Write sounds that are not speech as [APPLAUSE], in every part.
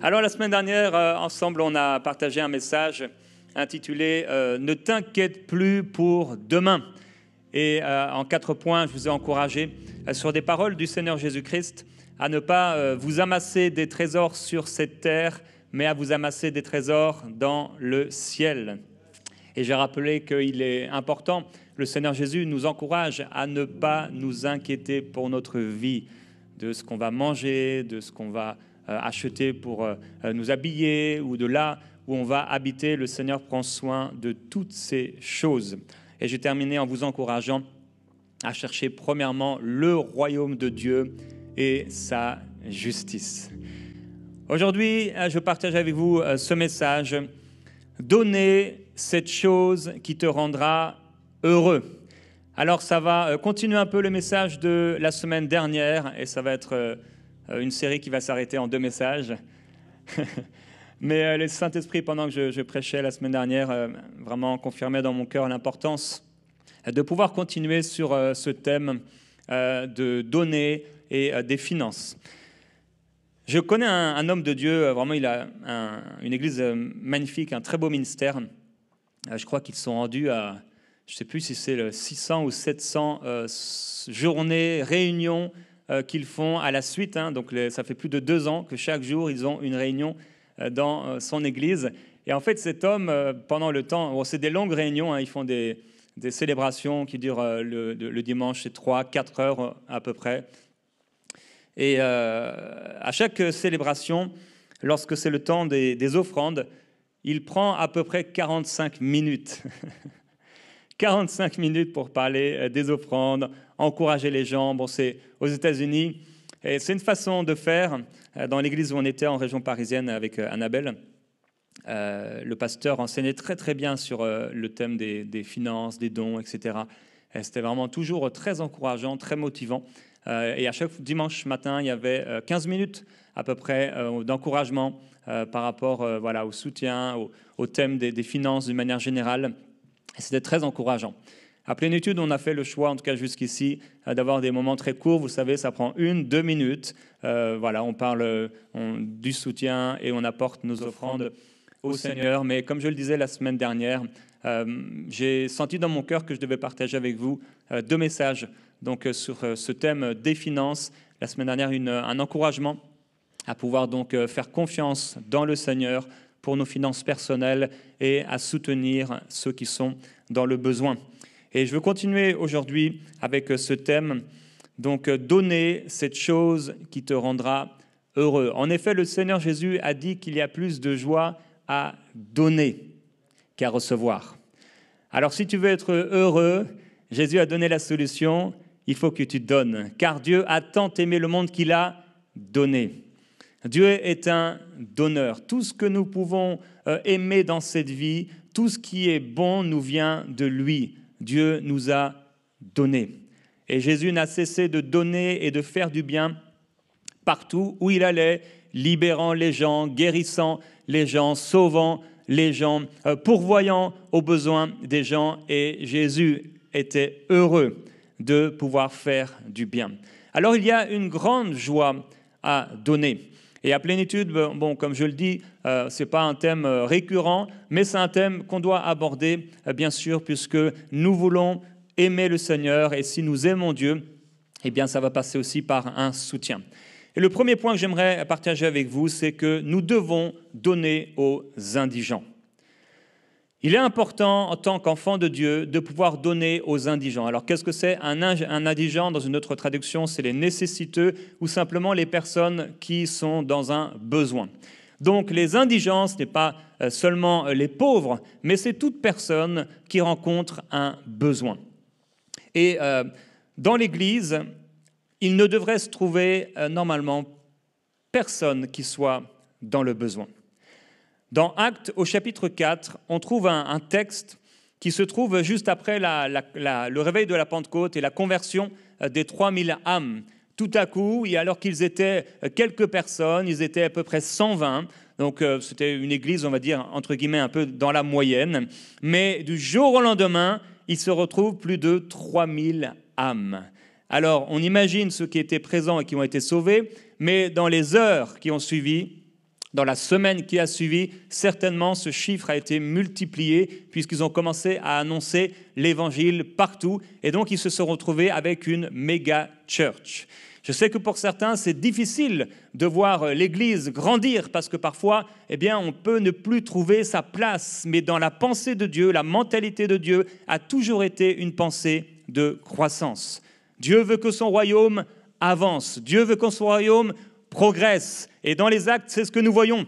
Alors la semaine dernière, euh, ensemble, on a partagé un message intitulé euh, Ne t'inquiète plus pour demain. Et euh, en quatre points, je vous ai encouragé sur des paroles du Seigneur Jésus-Christ à ne pas vous amasser des trésors sur cette terre, mais à vous amasser des trésors dans le ciel. Et j'ai rappelé qu'il est important, le Seigneur Jésus nous encourage à ne pas nous inquiéter pour notre vie, de ce qu'on va manger, de ce qu'on va euh, acheter pour euh, euh, nous habiller ou de là où on va habiter, le Seigneur prend soin de toutes ces choses. Et j'ai terminé en vous encourageant à chercher premièrement le royaume de Dieu et sa justice. Aujourd'hui, je partage avec vous ce message. Donnez cette chose qui te rendra heureux. Alors ça va continuer un peu le message de la semaine dernière et ça va être euh, une série qui va s'arrêter en deux messages. [LAUGHS] Mais euh, le Saint-Esprit, pendant que je, prêchais la semaine dernière, euh, vraiment confirmait dans mon cœur l'importance de pouvoir continuer sur ce thème de données et des finances. Je connais un, homme de Dieu, vraiment, il a une église magnifique, un très beau ministère. Je crois qu'ils sont rendus à, je ne sais plus si c'est 600 ou 700 journées, réunions euh, qu'ils font à la suite. Hein. donc ça fait plus de deux ans que chaque jour, ils ont une réunion euh, dans euh, son église. Et en fait, cet homme, pendant le temps, c'est des longues réunions, hein. ils font des, célébrations qui durent le, dimanche, c'est trois, quatre heures à peu près. Et à chaque célébration, lorsque c'est le temps des, des, offrandes, il prend à peu près 45 minutes. 45 [LAUGHS] minutes pour parler des offrandes, encourager les gens. Bon, c'est aux États-Unis. Et c'est une façon de faire. Euh, dans l'église où on était en région parisienne avec euh, Annabelle, euh, le pasteur enseignait très très bien sur le thème des, finances, des dons, etc. c'était vraiment toujours très encourageant, très motivant. et à chaque dimanche matin, il y avait 15 minutes à peu près d'encouragement par rapport voilà, au soutien, au, thème des, finances d'une manière générale. c'était très encourageant. À plénitude, étude, on a fait le choix, en tout cas jusqu'ici, euh, d'avoir des moments très courts. Vous savez, ça prend une, deux minutes. Euh, voilà, on parle euh, du soutien et on apporte nos offrandes au Seigneur. Mais comme je le disais la semaine dernière, j'ai senti dans mon cœur que je devais partager avec vous deux messages. Donc sur ce thème des finances, la semaine dernière, un encouragement à pouvoir donc faire confiance dans le Seigneur pour nos finances personnelles et à soutenir ceux qui sont dans le besoin. Et je veux continuer aujourd'hui avec euh, ce thème, donc euh, donner cette chose qui te rendra heureux. En effet, le Seigneur Jésus a dit qu'il y a plus de joie à donner qu'à recevoir. Alors si tu veux être heureux, Jésus a donné la solution, il faut que tu donnes, car Dieu a tant aimé le monde qu'il a donné. Dieu est un donneur. Tout ce que nous pouvons euh, aimer dans cette vie, tout ce qui est bon nous vient de lui. Dieu nous a donné. Et Jésus n'a cessé de donner et de faire du bien partout où il allait, libérant les gens, guérissant les gens, sauvant les gens, euh, pourvoyant aux besoins des gens. Et Jésus était heureux de pouvoir faire du bien. Alors il y a une grande joie à donner. Et à plénitude, bon, comme je le dis, euh, ce n'est pas un thème euh, récurrent, mais c'est un thème qu'on doit aborder, euh, bien sûr, puisque nous voulons aimer le Seigneur, et si nous aimons Dieu, eh bien, ça va passer aussi par un soutien. Et le premier point que j'aimerais partager avec vous, c'est que nous devons donner aux indigents. Il est important en tant qu'enfant de Dieu de pouvoir donner aux indigents. Alors qu'est-ce que c'est un, indigent Dans une autre traduction, c'est les nécessiteux ou simplement les personnes qui sont dans un besoin. Donc les indigents, ce n'est pas euh, seulement les pauvres, mais c'est toute personne qui rencontre un besoin. Et euh, dans l'Église, il ne devrait se trouver euh, normalement personne qui soit dans le besoin. Dans Actes au chapitre 4, on trouve un, texte qui se trouve juste après le réveil de la Pentecôte et la conversion euh, des 3000 âmes. Tout à coup, et alors qu'ils étaient euh, quelques personnes, ils étaient à peu près 120, donc euh, c'était une église, on va dire, entre guillemets, un peu dans la moyenne, mais du jour au lendemain, il se retrouvent plus de 3000 âmes. Alors, on imagine ceux qui étaient présents et qui ont été sauvés, mais dans les heures qui ont suivi, dans la semaine qui a suivi, certainement ce chiffre a été multiplié puisqu'ils ont commencé à annoncer l'évangile partout et donc ils se sont retrouvés avec une méga church. Je sais que pour certains, c'est difficile de voir l'Église grandir parce que parfois, eh bien, on peut ne plus trouver sa place. Mais dans la pensée de Dieu, la mentalité de Dieu a toujours été une pensée de croissance. Dieu veut que son royaume avance. Dieu veut que son royaume progresse. Et dans les actes, c'est ce que nous voyons.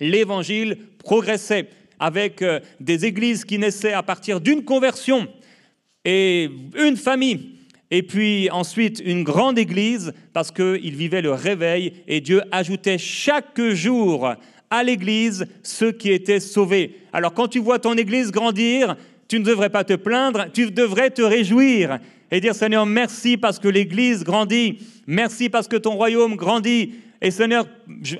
L'évangile progressait avec euh, des églises qui naissaient à partir d'une conversion et une famille. Et puis ensuite une grande église parce qu'ils vivaient le réveil et Dieu ajoutait chaque jour à l'église ceux qui étaient sauvés. Alors quand tu vois ton église grandir, tu ne devrais pas te plaindre, tu devrais te réjouir et dire Seigneur, merci parce que l'Église grandit, merci parce que ton royaume grandit. Et Seigneur,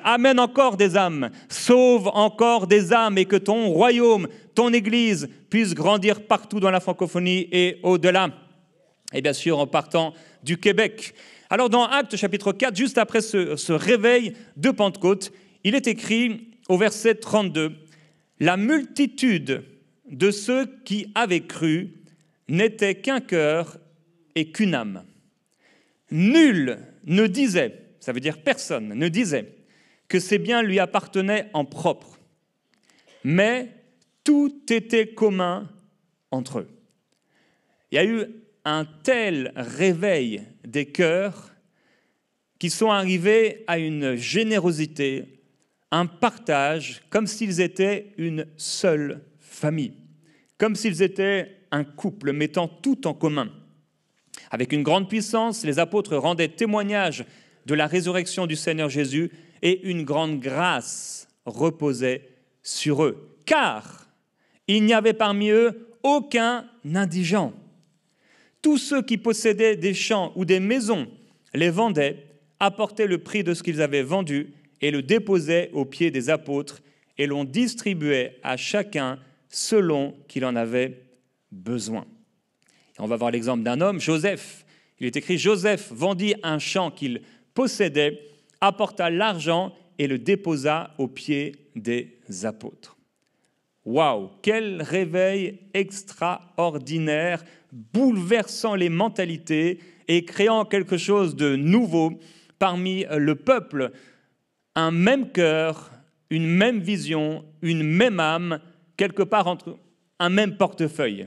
amène encore des âmes, sauve encore des âmes et que ton royaume, ton Église puisse grandir partout dans la francophonie et au-delà. Et bien sûr, en partant du Québec. Alors dans Actes chapitre 4, juste après ce, ce réveil de Pentecôte, il est écrit au verset 32, La multitude de ceux qui avaient cru n'étaient qu'un cœur et qu'une âme. Nul ne disait, ça veut dire personne ne disait, que ces biens lui appartenaient en propre, mais tout était commun entre eux. Il y a eu un tel réveil des cœurs qui sont arrivés à une générosité, un partage, comme s'ils étaient une seule famille comme s'ils étaient un couple mettant tout en commun. Avec une grande puissance, les apôtres rendaient témoignage de la résurrection du Seigneur Jésus et une grande grâce reposait sur eux, car il n'y avait parmi eux aucun indigent. Tous ceux qui possédaient des champs ou des maisons les vendaient, apportaient le prix de ce qu'ils avaient vendu et le déposaient aux pieds des apôtres, et l'on distribuait à chacun selon qu'il en avait besoin. on va voir l'exemple d'un homme, Joseph. Il est écrit, Joseph vendit un champ qu'il possédait, apporta l'argent et le déposa aux pieds des apôtres. Waouh, quel réveil extraordinaire, bouleversant les mentalités et créant quelque chose de nouveau parmi le peuple. Un même cœur, une même vision, une même âme, quelque part entre un même portefeuille.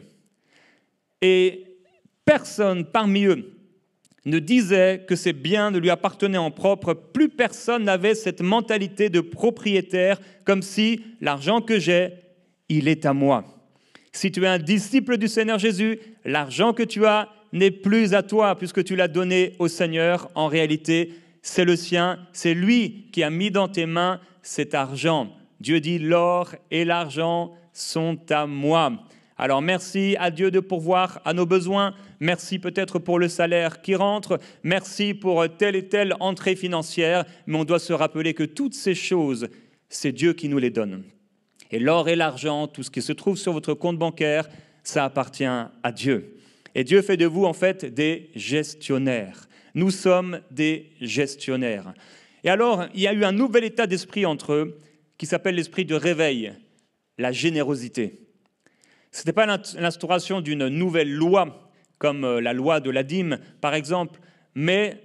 Et personne parmi eux ne disait que ces biens ne lui appartenaient en propre. Plus personne n'avait cette mentalité de propriétaire, comme si l'argent que j'ai, il est à moi. Si tu es un disciple du Seigneur Jésus, l'argent que tu as n'est plus à toi, puisque tu l'as donné au Seigneur. En réalité, c'est le sien, c'est lui qui a mis dans tes mains cet argent. Dieu dit, l'or et l'argent sont à moi. Alors merci à Dieu de pourvoir à nos besoins, merci peut-être pour le salaire qui rentre, merci pour telle et telle entrée financière, mais on doit se rappeler que toutes ces choses, c'est Dieu qui nous les donne. Et l'or et l'argent, tout ce qui se trouve sur votre compte bancaire, ça appartient à Dieu. Et Dieu fait de vous en fait des gestionnaires. Nous sommes des gestionnaires. Et alors, il y a eu un nouvel état d'esprit entre eux qui s'appelle l'esprit de réveil la générosité. Ce n'était pas l'instauration d'une nouvelle loi, comme euh, la loi de la dîme, par exemple, mais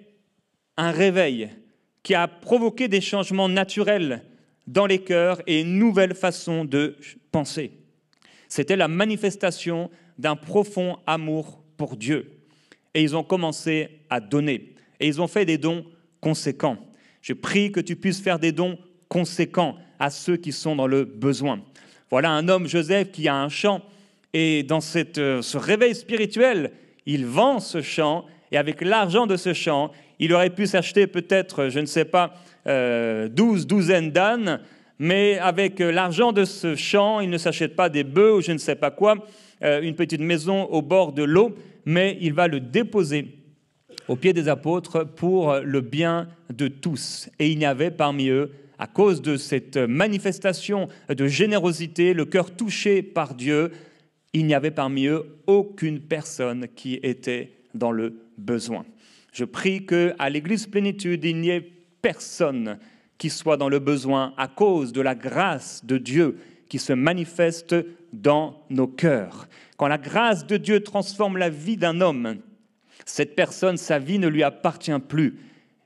un réveil qui a provoqué des changements naturels dans les cœurs et une nouvelle façon de penser. C'était la manifestation d'un profond amour pour Dieu. Et ils ont commencé à donner. Et ils ont fait des dons conséquents. Je prie que tu puisses faire des dons conséquents à ceux qui sont dans le besoin. Voilà un homme, Joseph, qui a un champ Et dans euh, ce réveil spirituel, il vend ce champ Et avec l'argent de ce champ, il aurait pu s'acheter peut-être, je ne sais pas, euh, douze, douzaines d'ânes. Mais avec euh, l'argent de ce champ, il ne s'achète pas des bœufs ou je ne sais pas quoi, une petite maison au bord de l'eau, mais il va le déposer au pied des apôtres pour le bien de tous. Et il n'y avait parmi eux à cause de cette manifestation de générosité, le cœur touché par Dieu, il n'y avait parmi eux aucune personne qui était dans le besoin. Je prie que à l'église plénitude, il n'y ait personne qui soit dans le besoin à cause de la grâce de Dieu qui se manifeste dans nos cœurs. Quand la grâce de Dieu transforme la vie d'un homme, cette personne, sa vie ne lui appartient plus.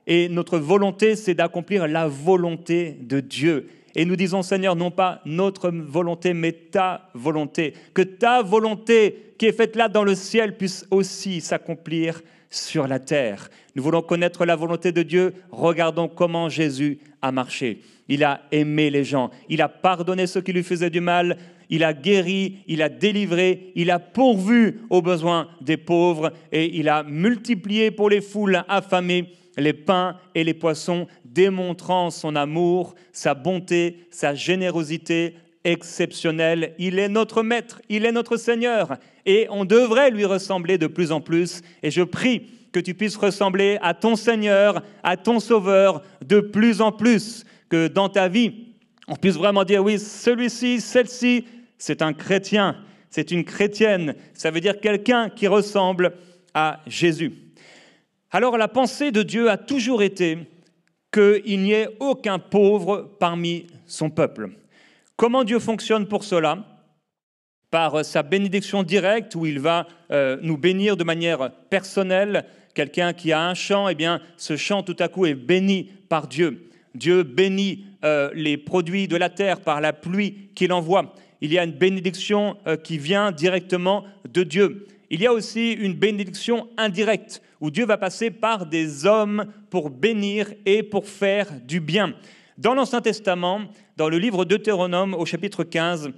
Et notre volonté, c'est d'accomplir la volonté de Dieu. Et nous disons, Seigneur, non pas notre volonté, mais ta volonté. Que ta volonté qui est faite là dans le ciel puisse aussi s'accomplir sur la terre. Nous voulons connaître la volonté de Dieu. Regardons comment Jésus a marché. Il a aimé les gens. Il a pardonné ceux qui lui faisaient du mal. Il a guéri, il a délivré, il a pourvu aux besoins des pauvres et il a multiplié pour les foules affamées les pains et les poissons, démontrant son amour, sa bonté, sa générosité exceptionnelle. Il est notre Maître, il est notre Seigneur, et on devrait lui ressembler de plus en plus. Et je prie que tu puisses ressembler à ton Seigneur, à ton Sauveur, de plus en plus, que dans ta vie, on puisse vraiment dire, oui, celui-ci, celle-ci, c'est un chrétien, c'est une chrétienne, ça veut dire quelqu'un qui ressemble à Jésus. Alors la pensée de Dieu a toujours été qu'il n'y ait aucun pauvre parmi son peuple. Comment Dieu fonctionne pour cela Par euh, sa bénédiction directe où il va euh, nous bénir de manière personnelle. Quelqu'un qui a un champ, eh bien, ce champ tout à coup est béni par Dieu. Dieu bénit euh, les produits de la terre par la pluie qu'il envoie. Il y a une bénédiction qui vient directement de Dieu. Il y a aussi une bénédiction indirecte où Dieu va passer par des hommes pour bénir et pour faire du bien. Dans l'Ancien Testament, dans le livre Deutéronome au chapitre 15,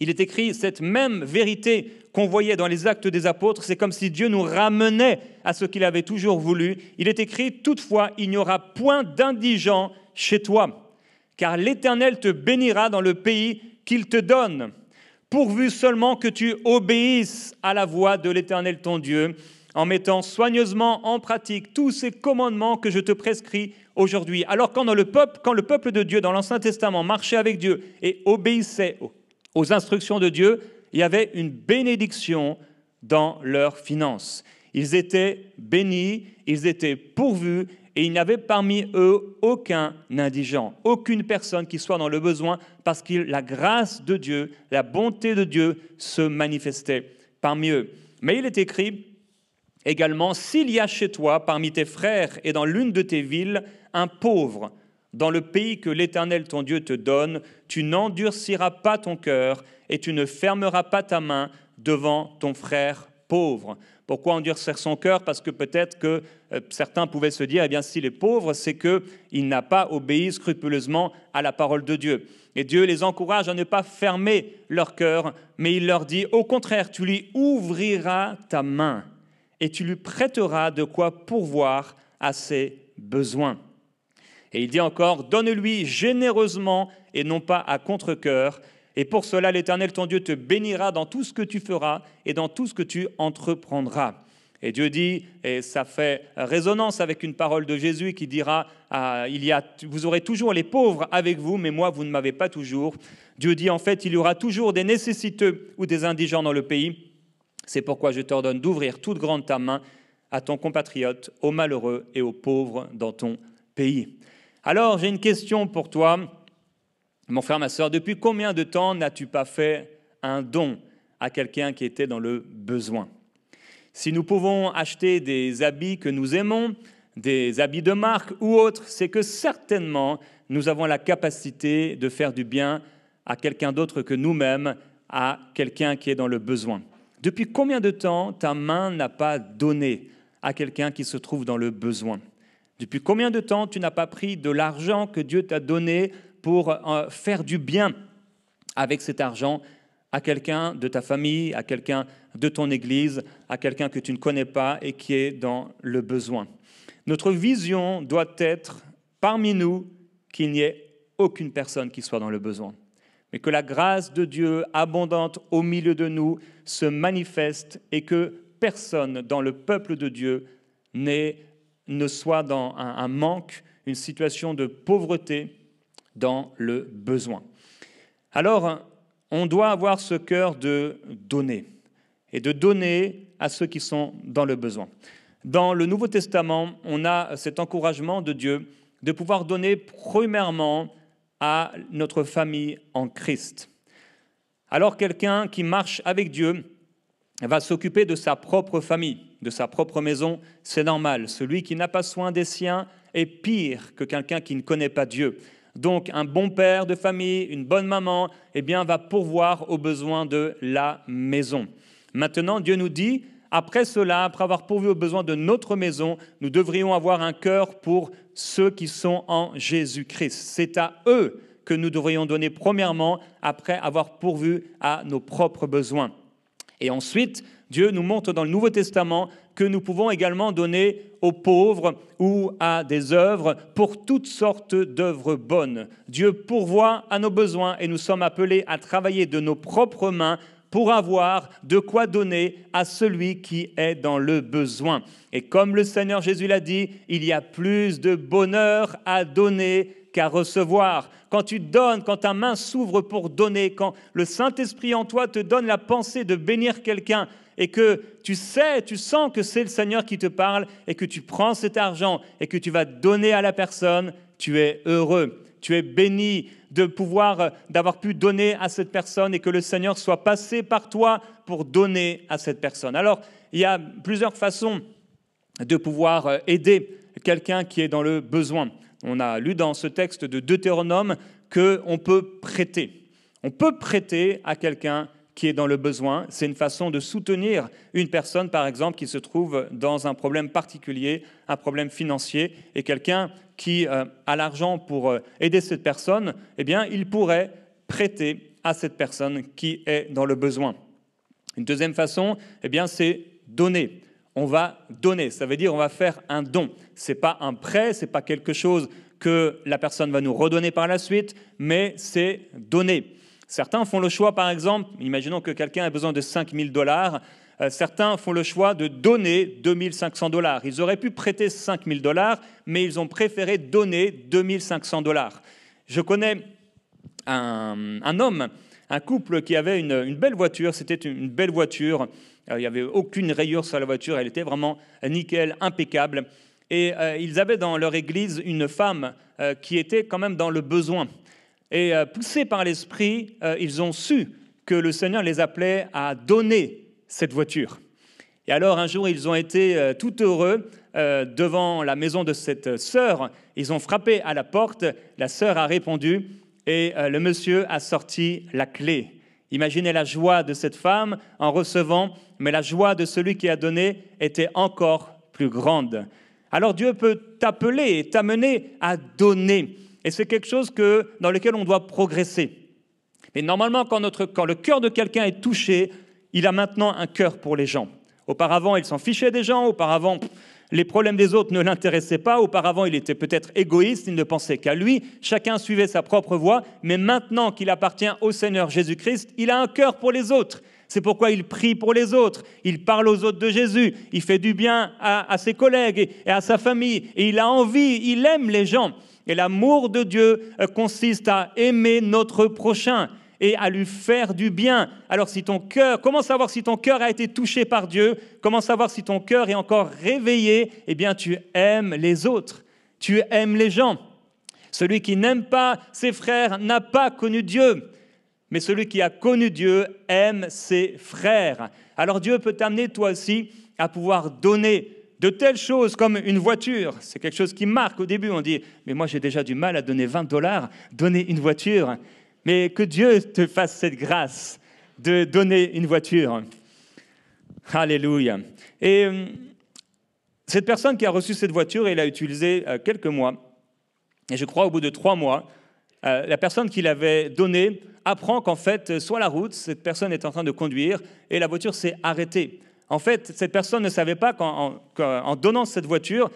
il est écrit cette même vérité qu'on voyait dans les actes des apôtres, c'est comme si Dieu nous ramenait à ce qu'il avait toujours voulu. Il est écrit, toutefois, il n'y aura point d'indigents chez toi, car l'Éternel te bénira dans le pays qu'il te donne, pourvu seulement que tu obéisses à la voix de l'Éternel ton Dieu en mettant soigneusement en pratique tous ces commandements que je te prescris aujourd'hui. Alors quand, le peuple, le peuple de Dieu dans l'Ancien Testament marchait avec Dieu et obéissait aux instructions de Dieu, il y avait une bénédiction dans leurs finances. Ils étaient bénis, ils étaient pourvus, et il n'y avait parmi eux aucun indigent, aucune personne qui soit dans le besoin, parce que la grâce de Dieu, la bonté de Dieu se manifestait parmi eux. Mais il est écrit Également, s'il y a chez toi, parmi tes frères et dans l'une de tes villes, un pauvre, dans le pays que l'Éternel ton Dieu te donne, tu n'endurciras pas ton cœur et tu ne fermeras pas ta main devant ton frère pauvre. Pourquoi endurcir son cœur Parce que peut-être que euh, certains pouvaient se dire, eh bien, s'il est pauvre, c'est qu'il n'a pas obéi scrupuleusement à la parole de Dieu. Et Dieu les encourage à ne pas fermer leur cœur, mais il leur dit, au contraire, tu lui ouvriras ta main et tu lui prêteras de quoi pourvoir à ses besoins. Et il dit encore, donne-lui généreusement et non pas à contre-coeur. Et pour cela, l'Éternel, ton Dieu, te bénira dans tout ce que tu feras et dans tout ce que tu entreprendras. Et Dieu dit, et ça fait résonance avec une parole de Jésus qui dira, ah, il y a, vous aurez toujours les pauvres avec vous, mais moi, vous ne m'avez pas toujours. Dieu dit, en fait, il y aura toujours des nécessiteux ou des indigents dans le pays, c'est pourquoi je t'ordonne d'ouvrir toute grande ta main à ton compatriote, aux malheureux et aux pauvres dans ton pays. Alors j'ai une question pour toi, mon frère, ma soeur. Depuis combien de temps n'as-tu pas fait un don à quelqu'un qui était dans le besoin Si nous pouvons acheter des habits que nous aimons, des habits de marque ou autres, c'est que certainement nous avons la capacité de faire du bien à quelqu'un d'autre que nous-mêmes, à quelqu'un qui est dans le besoin. Depuis combien de temps ta main n'a pas donné à quelqu'un qui se trouve dans le besoin Depuis combien de temps tu n'as pas pris de l'argent que Dieu t'a donné pour euh, faire du bien avec cet argent à quelqu'un de ta famille, à quelqu'un de ton église, à quelqu'un que tu ne connais pas et qui est dans le besoin. Notre vision doit être parmi nous qu'il n'y ait aucune personne qui soit dans le besoin mais que la grâce de Dieu abondante au milieu de nous se manifeste et que personne dans le peuple de Dieu ne soit dans un, manque, une situation de pauvreté, dans le besoin. Alors, on doit avoir ce cœur de donner, et de donner à ceux qui sont dans le besoin. Dans le Nouveau Testament, on a cet encouragement de Dieu de pouvoir donner premièrement à notre famille en Christ. Alors quelqu'un qui marche avec Dieu va s'occuper de sa propre famille, de sa propre maison, c'est normal. Celui qui n'a pas soin des siens est pire que quelqu'un qui ne connaît pas Dieu. Donc un bon père de famille, une bonne maman, eh bien va pourvoir aux besoins de la maison. Maintenant, Dieu nous dit après cela, après avoir pourvu aux besoins de notre maison, nous devrions avoir un cœur pour ceux qui sont en Jésus-Christ. C'est à eux que nous devrions donner premièrement après avoir pourvu à nos propres besoins. Et ensuite, Dieu nous montre dans le Nouveau Testament que nous pouvons également donner aux pauvres ou à des œuvres pour toutes sortes d'œuvres bonnes. Dieu pourvoit à nos besoins et nous sommes appelés à travailler de nos propres mains pour avoir de quoi donner à celui qui est dans le besoin. Et comme le Seigneur Jésus l'a dit, il y a plus de bonheur à donner qu'à recevoir. Quand tu donnes, quand ta main s'ouvre pour donner, quand le Saint-Esprit en toi te donne la pensée de bénir quelqu'un et que tu sais, tu sens que c'est le Seigneur qui te parle et que tu prends cet argent et que tu vas donner à la personne, tu es heureux tu es béni de pouvoir, euh, d'avoir pu donner à cette personne et que le Seigneur soit passé par toi pour donner à cette personne. Alors, il y a plusieurs façons de pouvoir euh, aider quelqu'un qui est dans le besoin. On a lu dans ce texte de Deutéronome on peut prêter. On peut prêter à quelqu'un qui est dans le besoin. C'est une façon de soutenir une personne, par exemple, qui se trouve dans un problème particulier, un problème financier, et quelqu'un qui euh, a l'argent pour euh, aider cette personne, eh bien, il pourrait prêter à cette personne qui est dans le besoin. Une deuxième façon, eh bien, c'est donner. On va donner, ça veut dire on va faire un don. C'est pas un prêt, ce n'est pas quelque chose que la personne va nous redonner par la suite, mais c'est donner. Certains font le choix, par exemple, imaginons que quelqu'un a besoin de 5000 dollars, euh, certains font le choix de donner 2500 dollars. Ils auraient pu prêter 5000 dollars, mais ils ont préféré donner 2500 dollars. Je connais un, homme, un couple qui avait une, belle voiture, c'était une belle voiture, euh, il n'y avait aucune rayure sur la voiture, elle était vraiment nickel, impeccable. Et euh, ils avaient dans leur église une femme qui était quand même dans le besoin. Et poussés par l'esprit, ils ont su que le Seigneur les appelait à donner cette voiture. Et alors un jour, ils ont été euh, tout heureux euh, devant la maison de cette sœur. Ils ont frappé à la porte, la sœur a répondu et euh, le monsieur a sorti la clé. Imaginez la joie de cette femme en recevant, mais la joie de celui qui a donné était encore plus grande. Alors Dieu peut t'appeler et t'amener à donner. Et c'est quelque chose dans lequel on doit progresser. Mais normalement, quand, notre, quand le cœur de quelqu'un est touché, il a maintenant un cœur pour les gens. Auparavant, il s'en fichait des gens, auparavant, les problèmes des autres ne l'intéressaient pas, auparavant, il était peut-être égoïste, il ne pensait qu'à lui, chacun suivait sa propre voie, mais maintenant qu'il appartient au Seigneur Jésus-Christ, il a un cœur pour les autres. C'est pourquoi il prie pour les autres, il parle aux autres de Jésus, il fait du bien à, ses collègues et à sa famille, et il a envie, il aime les gens. Et l'amour de Dieu euh, consiste à aimer notre prochain et à lui faire du bien. Alors si ton cœur, comment savoir si ton cœur a été touché par Dieu Comment savoir si ton cœur est encore réveillé Eh bien, tu aimes les autres, tu aimes les gens. Celui qui n'aime pas ses frères n'a pas connu Dieu. Mais celui qui a connu Dieu aime ses frères. Alors Dieu peut t'amener toi aussi à pouvoir donner de telles choses comme une voiture. C'est quelque chose qui marque au début. On dit, mais moi j'ai déjà du mal à donner 20 dollars, donner une voiture. Mais que Dieu te fasse cette grâce de donner une voiture. Alléluia. Et euh, cette personne qui a reçu cette voiture, elle l'a utilisée euh, quelques mois. Et je crois au bout de trois mois, euh, la personne qui l'avait donnée apprend qu'en fait, soit la route, cette personne est en train de conduire et la voiture s'est arrêtée. En fait, cette personne ne savait pas qu'en donnant cette voiture,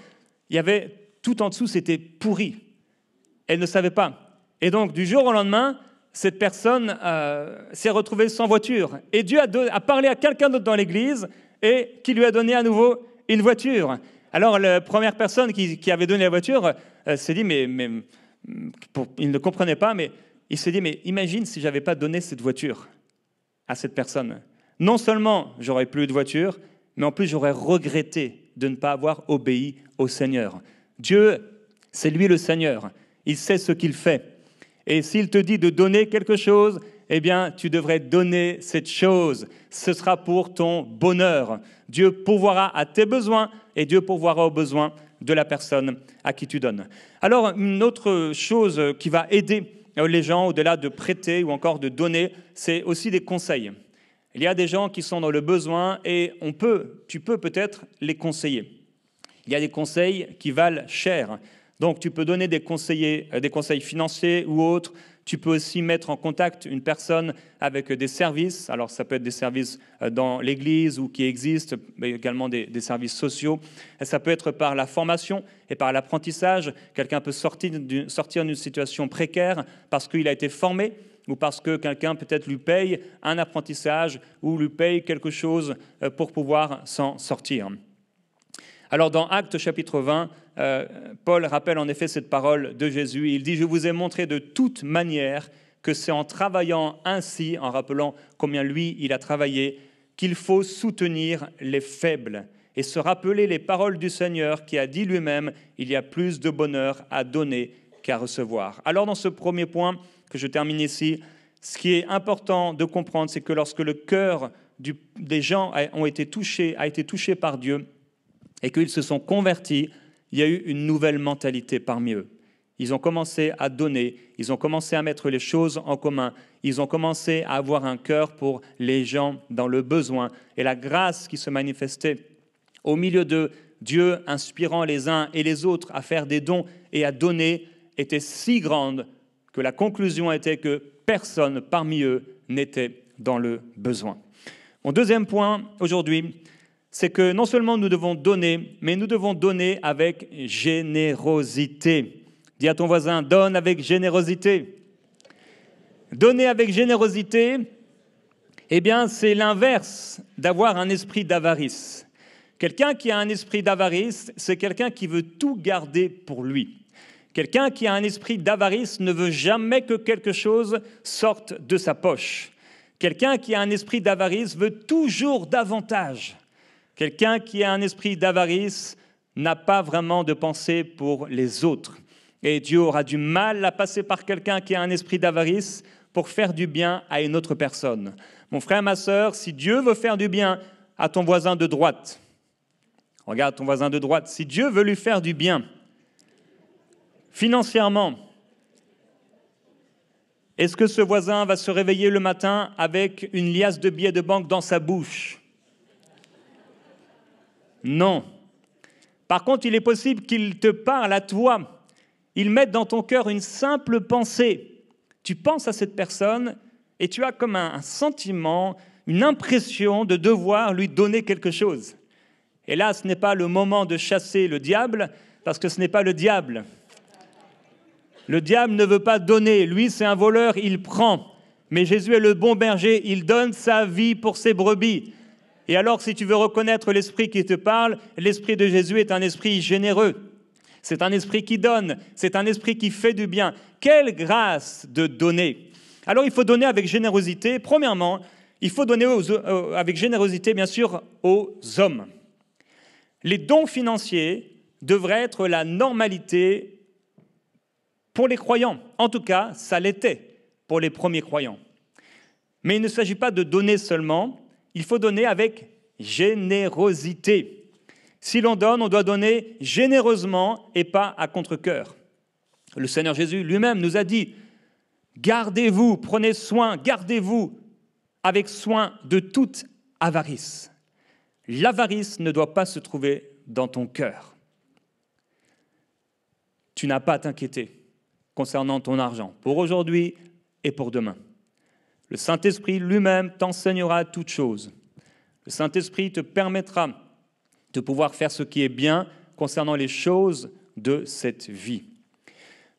il y avait tout en dessous, c'était pourri. Elle ne savait pas. Et donc, du jour au lendemain, cette personne euh, s'est retrouvée sans voiture. Et Dieu a, parlé à quelqu'un d'autre dans l'Église et qui lui a donné à nouveau une voiture. Alors la première personne qui, avait donné la voiture euh, s'est dit, mais, il ne comprenait pas, mais il s'est dit, mais imagine si j'avais pas donné cette voiture à cette personne. Non seulement j'aurais plus de voiture, mais en plus j'aurais regretté de ne pas avoir obéi au Seigneur. Dieu, c'est lui le Seigneur. Il sait ce qu'il fait. Et s'il te dit de donner quelque chose, eh bien, tu devrais donner cette chose. Ce sera pour ton bonheur. Dieu pourvoira à tes besoins et Dieu pourvoira aux besoins de la personne à qui tu donnes. Alors, une autre chose qui va aider les gens au-delà de prêter ou encore de donner, c'est aussi des conseils. Il y a des gens qui sont dans le besoin et on peut, tu peux peut-être les conseiller. Il y a des conseils qui valent cher. Donc tu peux donner euh, des, conseils financiers ou autres. Tu peux aussi mettre en contact une personne avec euh, des services. Alors ça peut être des services euh, dans l'Église ou qui existent, mais également des, services sociaux. Et ça peut être par la formation et par l'apprentissage. Quelqu'un peut sortir d'une situation précaire parce qu'il a été formé ou parce que quelqu'un peut-être lui paye un apprentissage ou lui paye quelque chose pour pouvoir s'en sortir. Alors dans Actes chapitre 20, euh, Paul rappelle en effet cette parole de Jésus. Il dit, je vous ai montré de toute manière que c'est en travaillant ainsi, en rappelant combien lui, il a travaillé, qu'il faut soutenir les faibles et se rappeler les paroles du Seigneur qui a dit lui-même, il y a plus de bonheur à donner qu'à recevoir. Alors dans ce premier point que je termine ici, ce qui est important de comprendre, c'est que lorsque le cœur des gens ont été touchés, a été touché par Dieu, et qu'ils se sont convertis, il y a eu une nouvelle mentalité parmi eux. Ils ont commencé à donner, ils ont commencé à mettre les choses en commun, ils ont commencé à avoir un cœur pour les gens dans le besoin. Et la grâce qui se manifestait au milieu de Dieu inspirant les uns et les autres à faire des dons et à donner, était si grande que la conclusion était que personne parmi eux n'était dans le besoin. Mon deuxième point aujourd'hui, c'est que non seulement nous devons donner, mais nous devons donner avec générosité. Dis à ton voisin, donne avec générosité. Donner avec générosité, eh bien, c'est l'inverse d'avoir un esprit d'avarice. Quelqu'un qui a un esprit d'avarice, c'est quelqu'un qui veut tout garder pour lui. Quelqu'un qui a un esprit d'avarice ne veut jamais que quelque chose sorte de sa poche. Quelqu'un qui a un esprit d'avarice veut toujours davantage. Quelqu'un qui a un esprit d'avarice n'a pas vraiment de pensée pour les autres. Et Dieu aura du mal à passer par quelqu'un qui a un esprit d'avarice pour faire du bien à une autre personne. Mon frère, ma sœur, si Dieu veut faire du bien à ton voisin de droite, regarde ton voisin de droite, si Dieu veut lui faire du bien financièrement, est-ce que ce voisin va se réveiller le matin avec une liasse de billets de banque dans sa bouche non. Par contre, il est possible qu'il te parle à toi. Il mette dans ton cœur une simple pensée. Tu penses à cette personne et tu as comme un, sentiment, une impression de devoir lui donner quelque chose. Et là, ce n'est pas le moment de chasser le diable, parce que ce n'est pas le diable. Le diable ne veut pas donner, lui c'est un voleur, il prend. Mais Jésus est le bon berger, il donne sa vie pour ses brebis. Et alors, si tu veux reconnaître l'esprit qui te parle, l'esprit de Jésus est un esprit généreux. C'est un esprit qui donne, c'est un esprit qui fait du bien. Quelle grâce de donner. Alors il faut donner avec générosité. Premièrement, il faut donner euh, avec générosité, bien sûr, aux hommes. Les dons financiers devraient être la normalité pour les croyants. En tout cas, ça l'était pour les premiers croyants. Mais il ne s'agit pas de donner seulement, il faut donner avec générosité. Si l'on donne, on doit donner généreusement et pas à contre-coeur. Le Seigneur Jésus lui-même nous a dit, gardez-vous, prenez soin, gardez-vous avec soin de toute avarice. L'avarice ne doit pas se trouver dans ton cœur. Tu n'as pas à t'inquiéter concernant ton argent, pour aujourd'hui et pour demain. Le Saint-Esprit lui-même t'enseignera toutes choses. Le Saint-Esprit te permettra de pouvoir faire ce qui est bien concernant les choses de cette vie.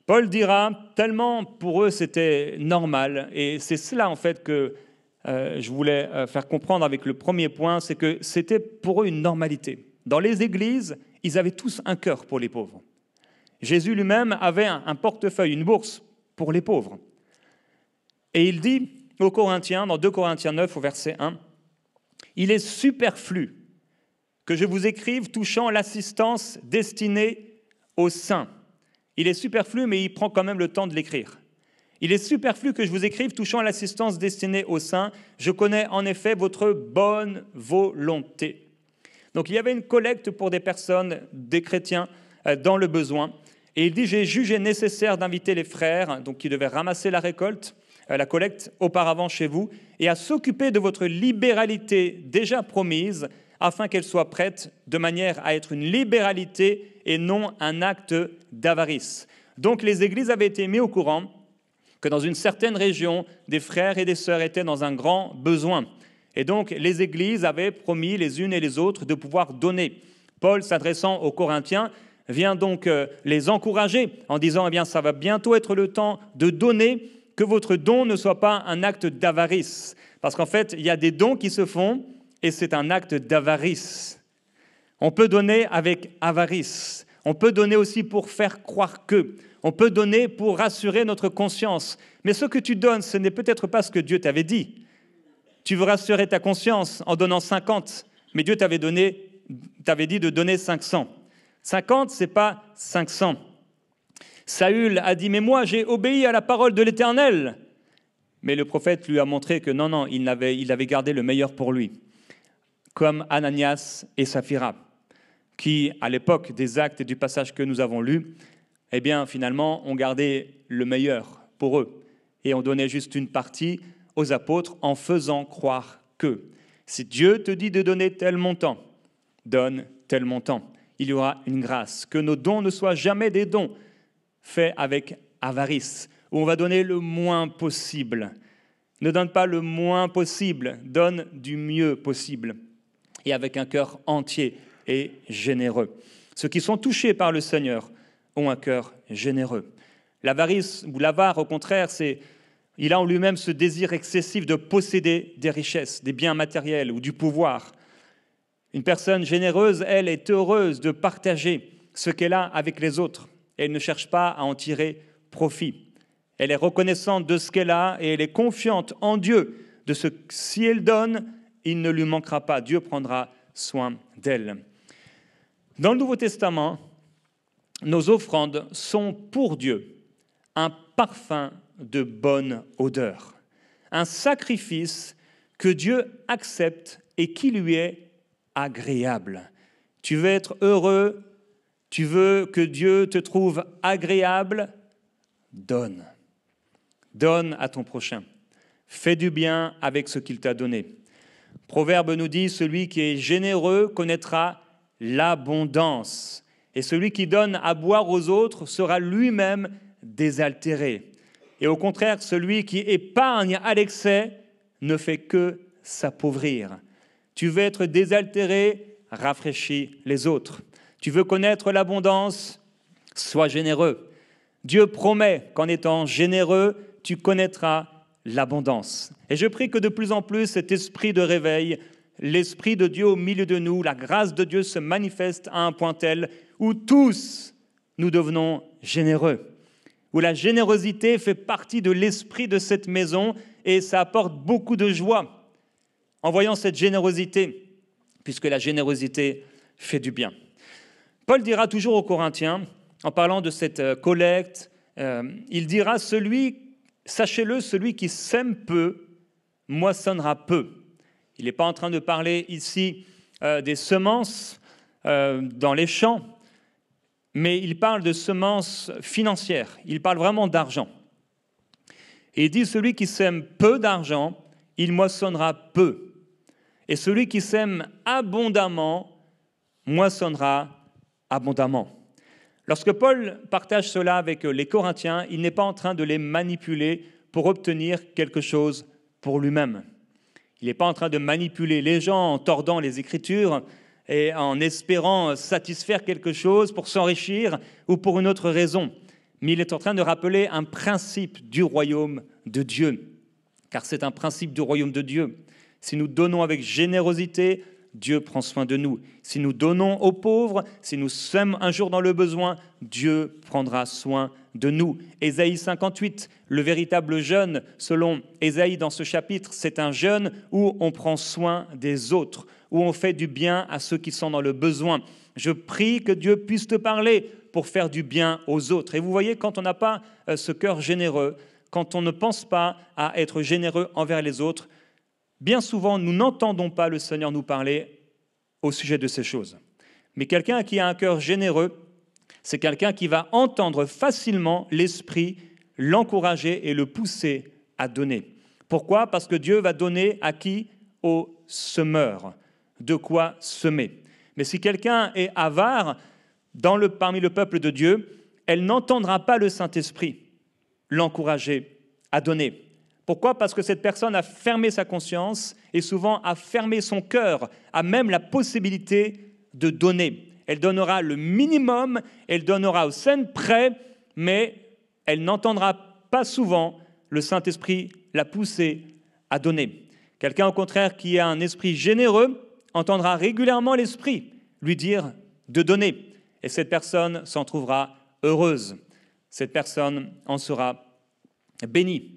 Paul dira, tellement pour eux c'était normal, et c'est cela en fait que euh, je voulais euh, faire comprendre avec le premier point, c'est que c'était pour eux une normalité. Dans les églises, ils avaient tous un cœur pour les pauvres. Jésus lui-même avait un portefeuille, une bourse pour les pauvres. Et il dit, aux Corinthiens, dans 2 Corinthiens 9 au verset 1, Il est superflu que je vous écrive touchant l'assistance destinée aux saints. Il est superflu, mais il prend quand même le temps de l'écrire. Il est superflu que je vous écrive touchant l'assistance destinée aux saints. Je connais en effet votre bonne volonté. Donc il y avait une collecte pour des personnes, des chrétiens, euh, dans le besoin. Et il dit, j'ai jugé nécessaire d'inviter les frères, donc qui devaient ramasser la récolte, euh, la collecte auparavant chez vous, et à s'occuper de votre libéralité déjà promise, afin qu'elle soit prête de manière à être une libéralité et non un acte d'avarice. Donc les églises avaient été mises au courant que dans une certaine région, des frères et des sœurs étaient dans un grand besoin. Et donc les églises avaient promis les unes et les autres de pouvoir donner. Paul, s'adressant aux Corinthiens, vient donc euh, les encourager en disant, eh bien, ça va bientôt être le temps de donner, que votre don ne soit pas un acte d'avarice. Parce qu'en fait, il y a des dons qui se font et c'est un acte d'avarice. On peut donner avec avarice. On peut donner aussi pour faire croire que. On peut donner pour rassurer notre conscience. Mais ce que tu donnes, ce n'est peut-être pas ce que Dieu t'avait dit. Tu veux rassurer ta conscience en donnant 50, mais Dieu t'avait, dit de donner 500. 50, ce n'est pas 500. Saül a dit, mais moi j'ai obéi à la parole de l'Éternel. Mais le prophète lui a montré que non, non, il avait, gardé le meilleur pour lui, comme Ananias et Saphira, qui, à l'époque des actes et du passage que nous avons lu, eh bien finalement ont gardé le meilleur pour eux et ont donné juste une partie aux apôtres en faisant croire que si Dieu te dit de donner tel montant, donne tel montant. Il y aura une grâce. Que nos dons ne soient jamais des dons, fait avec avarice, où on va donner le moins possible. Ne donne pas le moins possible, donne du mieux possible, et avec un cœur entier et généreux. Ceux qui sont touchés par le Seigneur ont un cœur généreux. L'avarice ou l'avare, au contraire, c'est il a en lui-même ce désir excessif de posséder des richesses, des biens matériels ou du pouvoir. Une personne généreuse, elle, est heureuse de partager ce qu'elle a avec les autres elle ne cherche pas à en tirer profit. Elle est reconnaissante de ce qu'elle a et elle est confiante en Dieu de ce que si elle donne, il ne lui manquera pas. Dieu prendra soin d'elle. Dans le Nouveau Testament, nos offrandes sont pour Dieu un parfum de bonne odeur, un sacrifice que Dieu accepte et qui lui est agréable. Tu veux être heureux, tu veux que Dieu te trouve agréable Donne. Donne à ton prochain. Fais du bien avec ce qu'il t'a donné. Proverbe nous dit, celui qui est généreux connaîtra l'abondance, et celui qui donne à boire aux autres sera lui-même désaltéré. Et au contraire, celui qui épargne à l'excès ne fait que s'appauvrir. Tu veux être désaltéré, rafraîchis les autres. Tu veux connaître l'abondance Sois généreux. Dieu promet qu'en étant généreux, tu connaîtras l'abondance. Et je prie que de plus en plus cet esprit de réveil, l'esprit de Dieu au milieu de nous, la grâce de Dieu se manifeste à un point tel où tous nous devenons généreux, où la générosité fait partie de l'esprit de cette maison et ça apporte beaucoup de joie en voyant cette générosité, puisque la générosité fait du bien. Paul dira toujours aux Corinthiens, en parlant de cette euh, collecte, euh, il dira celui, sachez-le, celui qui sème peu moissonnera peu. Il n'est pas en train de parler ici euh, des semences dans les champs, mais il parle de semences financières. Il parle vraiment d'argent. Et il dit celui qui sème peu d'argent, il moissonnera peu. Et celui qui sème abondamment moissonnera abondamment. Lorsque Paul partage cela avec les Corinthiens, il n'est pas en train de les manipuler pour obtenir quelque chose pour lui-même. Il n'est pas en train de manipuler les gens en tordant les Écritures et en espérant satisfaire quelque chose pour s'enrichir ou pour une autre raison. Mais il est en train de rappeler un principe du royaume de Dieu, car c'est un principe du royaume de Dieu. Si nous donnons avec générosité, Dieu prend soin de nous. Si nous donnons aux pauvres, si nous sommes un jour dans le besoin, Dieu prendra soin de nous. Ésaïe 58, le véritable jeûne, selon Ésaïe dans ce chapitre, c'est un jeûne où on prend soin des autres, où on fait du bien à ceux qui sont dans le besoin. Je prie que Dieu puisse te parler pour faire du bien aux autres. Et vous voyez, quand on n'a pas euh, ce cœur généreux, quand on ne pense pas à être généreux envers les autres, Bien souvent, nous n'entendons pas le Seigneur nous parler au sujet de ces choses. Mais quelqu'un qui a un cœur généreux, c'est quelqu'un qui va entendre facilement l'Esprit, l'encourager et le pousser à donner. Pourquoi Parce que Dieu va donner à qui Au semeur, de quoi semer. Mais si quelqu'un est avare dans le, parmi le peuple de Dieu, elle n'entendra pas le Saint-Esprit l'encourager à donner. Pourquoi Parce que cette personne a fermé sa conscience et souvent a fermé son cœur a même la possibilité de donner. Elle donnera le minimum, elle donnera au sein près, mais elle n'entendra pas souvent le Saint-Esprit la pousser à donner. Quelqu'un au contraire qui a un esprit généreux entendra régulièrement l'Esprit lui dire de donner, et cette personne s'en trouvera heureuse. Cette personne en sera bénie.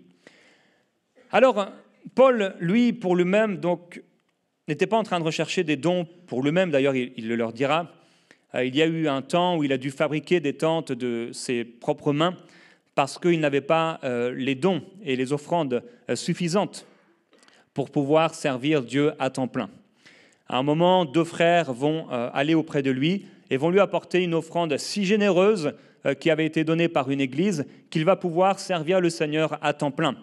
Alors, Paul, lui, pour lui-même, donc, n'était pas en train de rechercher des dons pour lui-même, d'ailleurs, il, il, le leur dira. Euh, il y a eu un temps où il a dû fabriquer des tentes de ses propres mains parce qu'il n'avait pas euh, les dons et les offrandes euh, suffisantes pour pouvoir servir Dieu à temps plein. À un moment, deux frères vont aller auprès de lui et vont lui apporter une offrande si généreuse qui avait été donnée par une église qu'il va pouvoir servir le Seigneur à temps plein.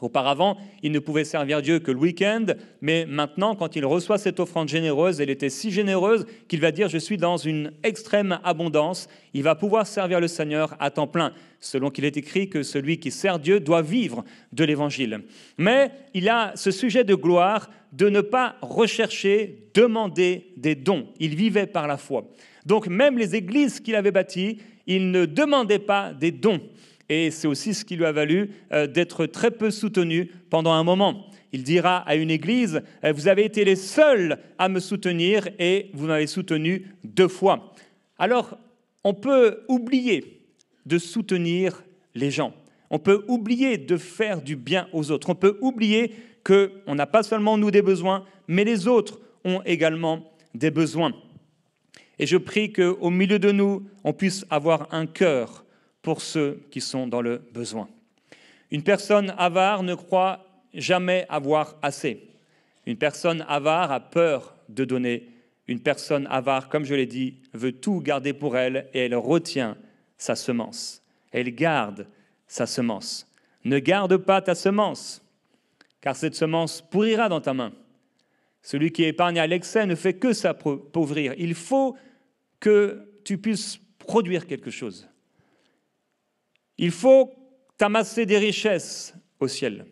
Auparavant, il ne pouvait servir Dieu que le week-end, mais maintenant, quand il reçoit cette offrande généreuse, elle était si généreuse qu'il va dire, je suis dans une extrême abondance, il va pouvoir servir le Seigneur à temps plein, selon qu'il est écrit que celui qui sert Dieu doit vivre de l'Évangile. Mais il a ce sujet de gloire de ne pas rechercher, demander des dons. Il vivait par la foi. Donc même les églises qu'il avait bâties, il ne demandait pas des dons et c'est aussi ce qui lui a valu euh, d'être très peu soutenu pendant un moment. Il dira à une église, euh, vous avez été les seuls à me soutenir et vous m'avez soutenu deux fois. Alors, on peut oublier de soutenir les gens. On peut oublier de faire du bien aux autres. On peut oublier qu'on n'a pas seulement nous des besoins, mais les autres ont également des besoins. Et je prie qu'au milieu de nous, on puisse avoir un cœur pour ceux qui sont dans le besoin. Une personne avare ne croit jamais avoir assez. Une personne avare a peur de donner. Une personne avare, comme je l'ai dit, veut tout garder pour elle et elle retient sa semence. Elle garde sa semence. Ne garde pas ta semence, car cette semence pourrira dans ta main. Celui qui épargne à l'excès ne fait que s'appauvrir. Il faut que tu puisses produire quelque chose. Il faut t'amasser des richesses au ciel.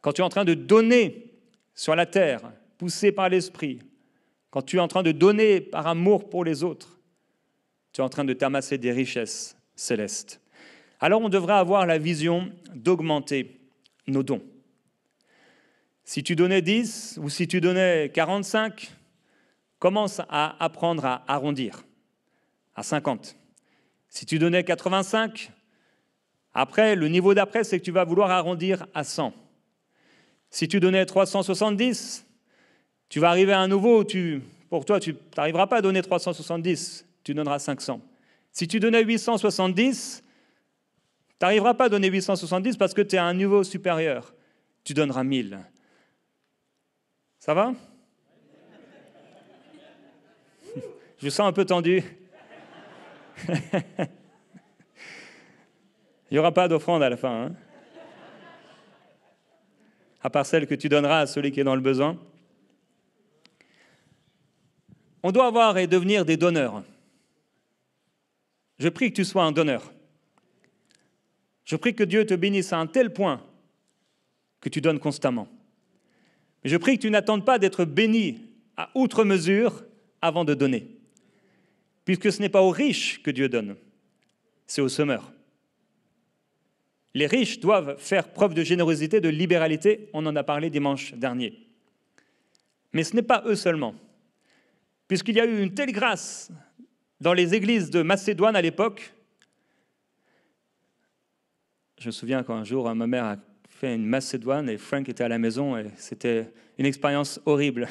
Quand tu es en train de donner sur la terre, poussé par l'esprit, quand tu es en train de donner par amour pour les autres, tu es en train de t'amasser des richesses célestes. Alors on devrait avoir la vision d'augmenter nos dons. Si tu donnais 10 ou si tu donnais 45, commence à apprendre à arrondir à 50 si tu donnais 85, après, le niveau d'après, c'est que tu vas vouloir arrondir à 100. Si tu donnais 370, tu vas arriver à un nouveau pour toi, tu n'arriveras pas à donner 370, tu donneras 500. Si tu donnais 870, tu n'arriveras pas à donner 870 parce que tu es à un niveau supérieur. Tu donneras 1000. Ça va [LAUGHS] Je sens un peu tendu. [LAUGHS] Il n'y aura pas d'offrande à la fin. Hein. à part celle que tu donneras à celui qui est dans le besoin. On doit avoir et devenir des donneurs. Je prie que tu sois un donneur. Je prie que Dieu te bénisse à un tel point que tu donnes constamment. Mais je prie que tu n'attendes pas d'être béni à outre mesure avant de donner puisque ce n'est pas aux riches que Dieu donne, c'est aux semeurs. Les riches doivent faire preuve de générosité, de libéralité, on en a parlé dimanche dernier. Mais ce n'est pas eux seulement, puisqu'il y a eu une telle grâce dans les églises de Macédoine à l'époque. Je me souviens qu'un jour, ma mère a fait une Macédoine et Frank était à la maison et c'était une expérience horrible.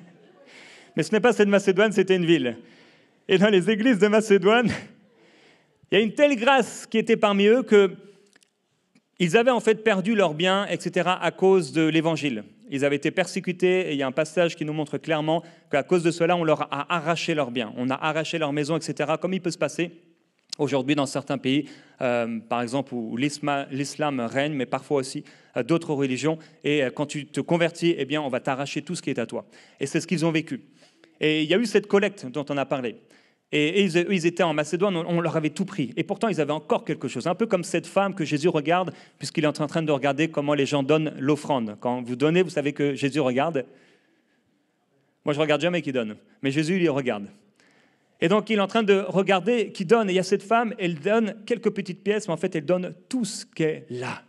[LAUGHS] Mais ce n'est pas cette Macédoine, c'était une ville et dans les églises de Macédoine, il y a une telle grâce qui était parmi eux que ils avaient en fait perdu leurs biens, etc., à cause de l'Évangile. Ils avaient été persécutés, et il y a un passage qui nous montre clairement qu'à cause de cela, on leur a arraché leurs biens, on a arraché leurs maisons, etc., comme il peut se passer aujourd'hui dans certains pays, euh, par exemple où l'islam règne, mais parfois aussi euh, d'autres religions. Et euh, quand tu te convertis, eh bien, on va t'arracher tout ce qui est à toi. Et c'est ce qu'ils ont vécu. Et il y a eu cette collecte dont on a parlé. Et, ils, étaient en Macédoine, on, leur avait tout pris. Et pourtant, ils avaient encore quelque chose. Un peu comme cette femme que Jésus regarde, puisqu'il est en train de regarder comment les gens donnent l'offrande. Quand vous donnez, vous savez que Jésus regarde. Moi, je regarde jamais qui donne, mais Jésus, il regarde. Et donc, il est en train de regarder qui donne. Et il y a cette femme, elle donne quelques petites pièces, mais en fait, elle donne tout ce qu'elle là.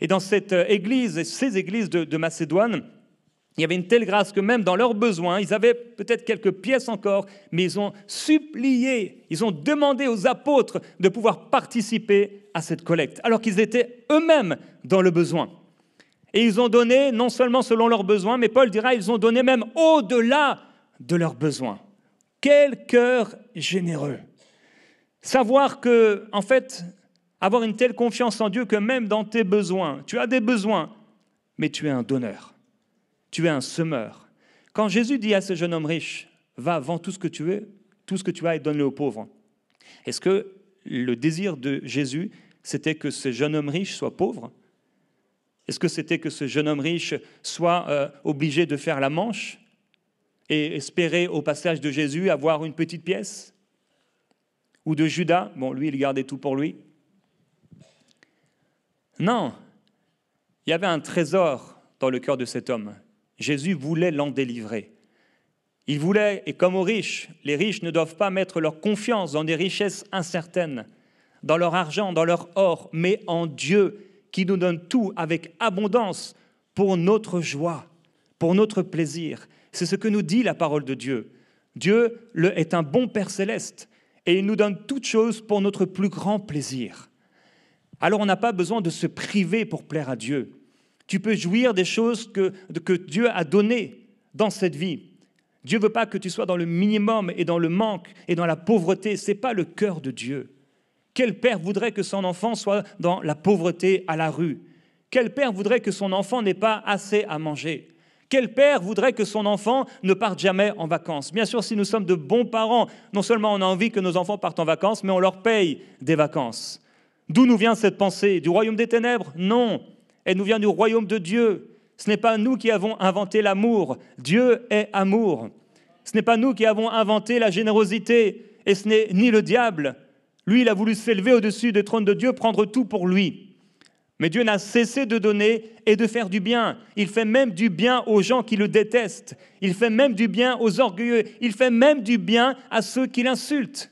Et dans cette euh, église, ces églises de Macédoine, il y avait une telle grâce que même dans leurs besoins, ils avaient peut-être quelques pièces encore, mais ils ont supplié, ils ont demandé aux apôtres de pouvoir participer à cette collecte, alors qu'ils étaient eux-mêmes dans le besoin. Et ils ont donné, non seulement selon leurs besoins, mais Paul dira, ils ont donné même au-delà de leurs besoins. Quel cœur généreux. Savoir que, en fait, avoir une telle confiance en Dieu que même dans tes besoins, tu as des besoins, mais tu es un donneur tu es un semeur. Quand Jésus dit à ce jeune homme riche, va, vends tout ce que tu veux, tout ce que tu as et donne-le aux pauvres, est-ce que le désir de Jésus, c'était que ce jeune homme riche soit pauvre Est-ce que c'était que ce jeune homme riche soit euh, obligé de faire la manche et espérer au passage de Jésus avoir une petite pièce Ou de Judas Bon, lui, il gardait tout pour lui. Non, il y avait un trésor dans le cœur de cet homme. Jésus voulait l'en délivrer. Il voulait, et comme aux riches, les riches ne doivent pas mettre leur confiance dans des richesses incertaines, dans leur argent, dans leur or, mais en Dieu qui nous donne tout avec abondance pour notre joie, pour notre plaisir. C'est ce que nous dit la parole de Dieu. Dieu est un bon Père céleste et il nous donne toutes choses pour notre plus grand plaisir. Alors on n'a pas besoin de se priver pour plaire à Dieu. Tu peux jouir des choses que, que Dieu a données dans cette vie. Dieu ne veut pas que tu sois dans le minimum et dans le manque et dans la pauvreté. Ce n'est pas le cœur de Dieu. Quel père voudrait que son enfant soit dans la pauvreté à la rue Quel père voudrait que son enfant n'ait pas assez à manger quel père voudrait que son enfant ne parte jamais en vacances Bien sûr, si nous sommes de bons parents, non seulement on a envie que nos enfants partent en vacances, mais on leur paye des vacances. D'où nous vient cette pensée Du royaume des ténèbres Non. Elle nous vient du royaume de Dieu. Ce n'est pas nous qui avons inventé l'amour. Dieu est amour. Ce n'est pas nous qui avons inventé la générosité. Et ce n'est ni le diable. Lui, il a voulu s'élever au-dessus du trône de Dieu, prendre tout pour lui. Mais Dieu n'a cessé de donner et de faire du bien. Il fait même du bien aux gens qui le détestent. Il fait même du bien aux orgueilleux. Il fait même du bien à ceux qui l'insultent.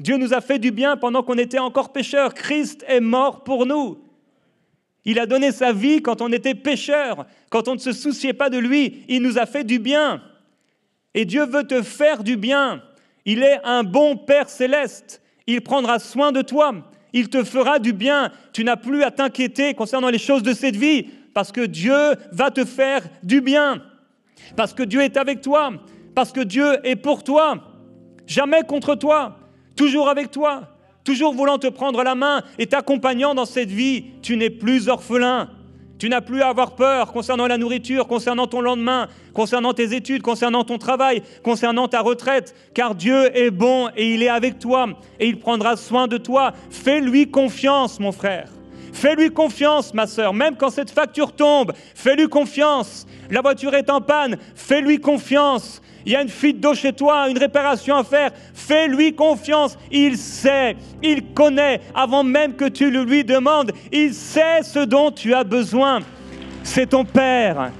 Dieu nous a fait du bien pendant qu'on était encore pécheurs. Christ est mort pour nous. Il a donné sa vie quand on était pécheur, quand on ne se souciait pas de lui. Il nous a fait du bien. Et Dieu veut te faire du bien. Il est un bon Père céleste. Il prendra soin de toi. Il te fera du bien. Tu n'as plus à t'inquiéter concernant les choses de cette vie, parce que Dieu va te faire du bien. Parce que Dieu est avec toi. Parce que Dieu est pour toi. Jamais contre toi. Toujours avec toi toujours voulant te prendre la main et t'accompagnant dans cette vie, tu n'es plus orphelin. Tu n'as plus à avoir peur concernant la nourriture, concernant ton lendemain, concernant tes études, concernant ton travail, concernant ta retraite, car Dieu est bon et il est avec toi et il prendra soin de toi. Fais-lui confiance, mon frère. Fais-lui confiance, ma sœur, même quand cette facture tombe, fais-lui confiance. La voiture est en panne, fais-lui confiance il y a une fuite d'eau chez toi, une réparation à faire, fais-lui confiance. Il sait, il connaît, avant même que tu le lui demandes, il sait ce dont tu as besoin. C'est ton Père,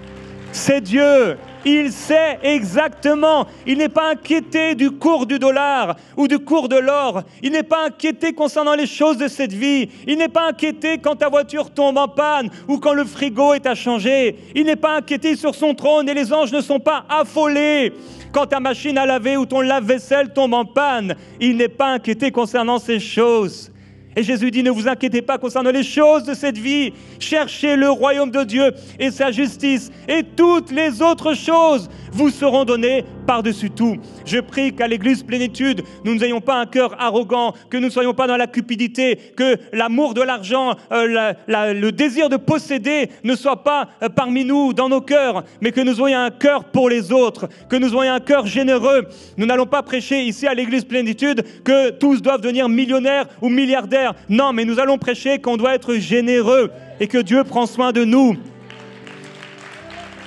c'est Dieu, il sait exactement. Il n'est pas inquiété du cours du dollar ou du cours de l'or. Il n'est pas inquiété concernant les choses de cette vie. Il n'est pas inquiété quand ta voiture tombe en panne ou quand le frigo est à changer. Il n'est pas inquiété sur son trône et les anges ne sont pas affolés quand ta machine à laver ou ton lave-vaisselle tombe en panne. Il n'est pas inquiété concernant ces choses. Et Jésus dit, ne vous inquiétez pas concernant les choses de cette vie, cherchez le royaume de Dieu et sa justice, et toutes les autres choses vous seront données par-dessus tout. Je prie qu'à l'Église plénitude, nous n'ayons pas un cœur arrogant, que nous ne soyons pas dans la cupidité, que l'amour de l'argent, euh, le désir de posséder ne soit pas euh, parmi nous, dans nos cœurs, mais que nous ayons un cœur pour les autres, que nous ayons un cœur généreux. Nous n'allons pas prêcher ici à l'Église plénitude que tous doivent devenir millionnaires ou milliardaires. Non, mais nous allons prêcher qu'on doit être généreux et que Dieu prend soin de nous.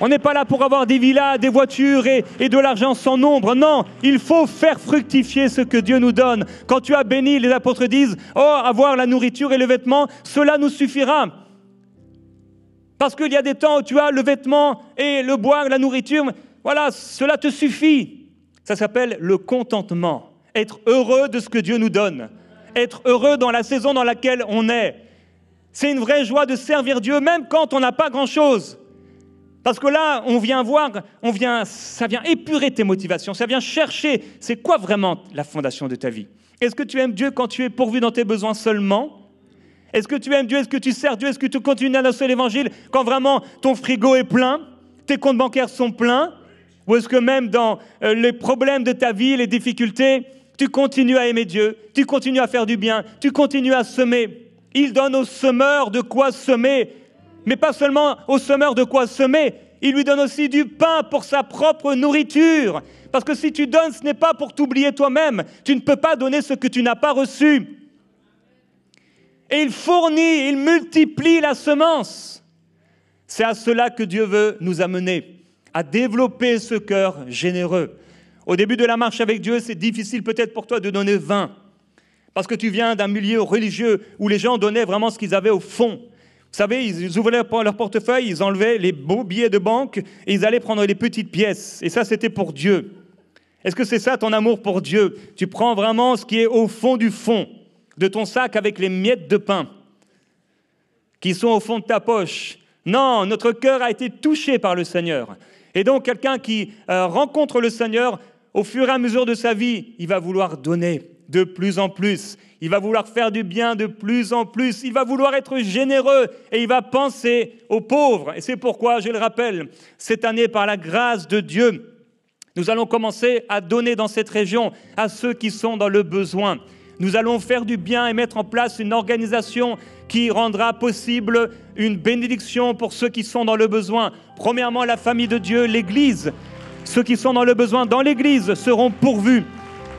On n'est pas là pour avoir des villas, des voitures et, de l'argent sans nombre. Non, il faut faire fructifier ce que Dieu nous donne. Quand tu as béni, les apôtres disent, oh, avoir la nourriture et le vêtement, cela nous suffira. Parce qu'il y a des temps où tu as le vêtement et le boire, la nourriture, voilà, cela te suffit. Ça s'appelle le contentement, être heureux de ce que Dieu nous donne être heureux dans la saison dans laquelle on est. C'est une vraie joie de servir Dieu, même quand on n'a pas grand-chose. Parce que là, on vient voir, on vient, ça vient épurer tes motivations, ça vient chercher, c'est quoi vraiment la fondation de ta vie Est-ce que tu aimes Dieu quand tu es pourvu dans tes besoins seulement Est-ce que tu aimes Dieu Est-ce que tu sers Dieu Est-ce que tu continues à annoncer l'Évangile quand vraiment ton frigo est plein, tes comptes bancaires sont pleins Ou est-ce que même dans euh, les problèmes de ta vie, les difficultés, tu continues à aimer Dieu, tu continues à faire du bien, tu continues à semer. Il donne aux semeurs de quoi semer, mais pas seulement aux semeurs de quoi semer, il lui donne aussi du pain pour sa propre nourriture. Parce que si tu donnes, ce n'est pas pour t'oublier toi-même, tu ne peux pas donner ce que tu n'as pas reçu. Et il fournit, il multiplie la semence. C'est à cela que Dieu veut nous amener, à développer ce cœur généreux au début de la marche avec Dieu, c'est difficile peut-être pour toi de donner 20, parce que tu viens d'un milieu religieux où les gens donnaient vraiment ce qu'ils avaient au fond. Vous savez, ils ouvraient leur portefeuille, ils enlevaient les beaux billets de banque et ils allaient prendre les petites pièces. Et ça, c'était pour Dieu. Est-ce que c'est ça ton amour pour Dieu Tu prends vraiment ce qui est au fond du fond de ton sac avec les miettes de pain qui sont au fond de ta poche. Non, notre cœur a été touché par le Seigneur. Et donc quelqu'un qui euh, rencontre le Seigneur au fur et à mesure de sa vie, il va vouloir donner de plus en plus. Il va vouloir faire du bien de plus en plus. Il va vouloir être généreux et il va penser aux pauvres. Et c'est pourquoi, je le rappelle, cette année, par la grâce de Dieu, nous allons commencer à donner dans cette région à ceux qui sont dans le besoin. Nous allons faire du bien et mettre en place une organisation qui rendra possible une bénédiction pour ceux qui sont dans le besoin. Premièrement, la famille de Dieu, l'Église. Ceux qui sont dans le besoin dans l'Église seront pourvus.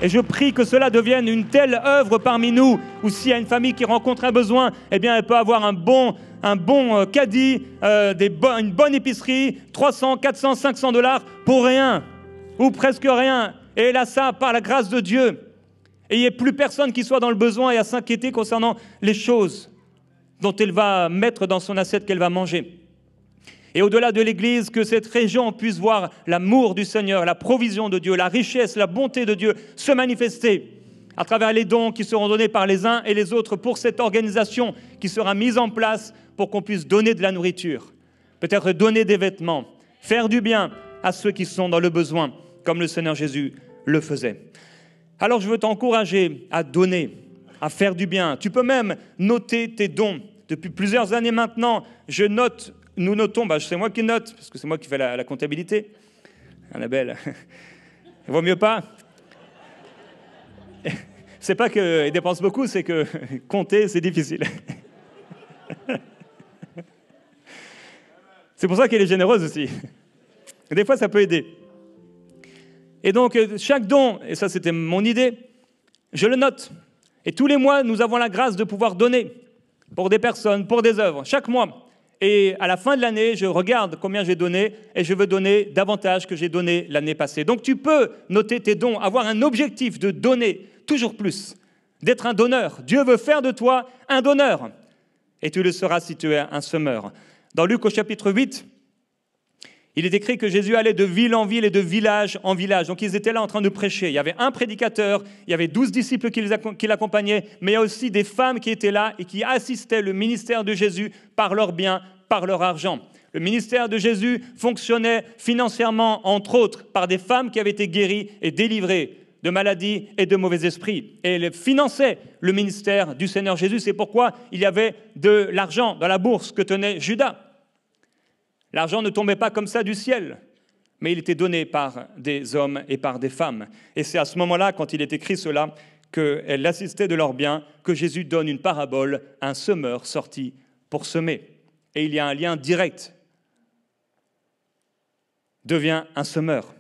Et je prie que cela devienne une telle œuvre parmi nous, où s'il y a une famille qui rencontre un besoin, eh bien, elle peut avoir un bon, un bon euh, caddie, euh, des une bonne épicerie, 300, 400, 500 dollars pour rien, ou presque rien. Et là, ça, par la grâce de Dieu. Et il n'y a plus personne qui soit dans le besoin et à s'inquiéter concernant les choses dont elle va mettre dans son assiette qu'elle va manger. Et au-delà de l'Église, que cette région puisse voir l'amour du Seigneur, la provision de Dieu, la richesse, la bonté de Dieu se manifester à travers les dons qui seront donnés par les uns et les autres pour cette organisation qui sera mise en place pour qu'on puisse donner de la nourriture, peut-être donner des vêtements, faire du bien à ceux qui sont dans le besoin, comme le Seigneur Jésus le faisait. Alors je veux t'encourager à donner, à faire du bien. Tu peux même noter tes dons. Depuis plusieurs années maintenant, je note nous notons, bah, c'est moi qui note, parce que c'est moi qui fais la, comptabilité. Annabelle, il [LAUGHS] vaut mieux pas. [LAUGHS] C'est pas qu'elle dépense beaucoup, c'est que [LAUGHS] compter, c'est difficile. C'est pour ça qu'elle est généreuse aussi. Des fois, ça peut aider. Et donc, euh, chaque don, et ça c'était mon idée, je le note. Et tous les mois, nous avons la grâce de pouvoir donner pour des personnes, pour des œuvres, chaque mois. Et à la fin de l'année, je regarde combien j'ai donné et je veux donner davantage que j'ai donné l'année passée. Donc tu peux noter tes dons, avoir un objectif de donner toujours plus, d'être un donneur. Dieu veut faire de toi un donneur. Et tu le seras si tu es un semeur. Dans Luc au chapitre 8, il est écrit que Jésus allait de ville en ville et de village en village. Donc ils étaient là en train de prêcher. Il y avait un prédicateur, il y avait douze disciples qui l'accompagnaient, mais il y a aussi des femmes qui étaient là et qui assistaient le ministère de Jésus par leurs biens, par leur argent. Le ministère de Jésus fonctionnait financièrement, entre autres, par des femmes qui avaient été guéries et délivrées de maladies et de mauvais esprits. Et elles finançaient le ministère du Seigneur Jésus. C'est pourquoi il y avait de l'argent dans la bourse que tenait Judas. L'argent ne tombait pas comme ça du ciel, mais il était donné par des hommes et par des femmes. Et c'est à ce moment-là, quand il est écrit cela, qu'elle assistait de leur bien, que Jésus donne une parabole, un semeur sorti pour semer. Et il y a un lien direct. Devient un semeur.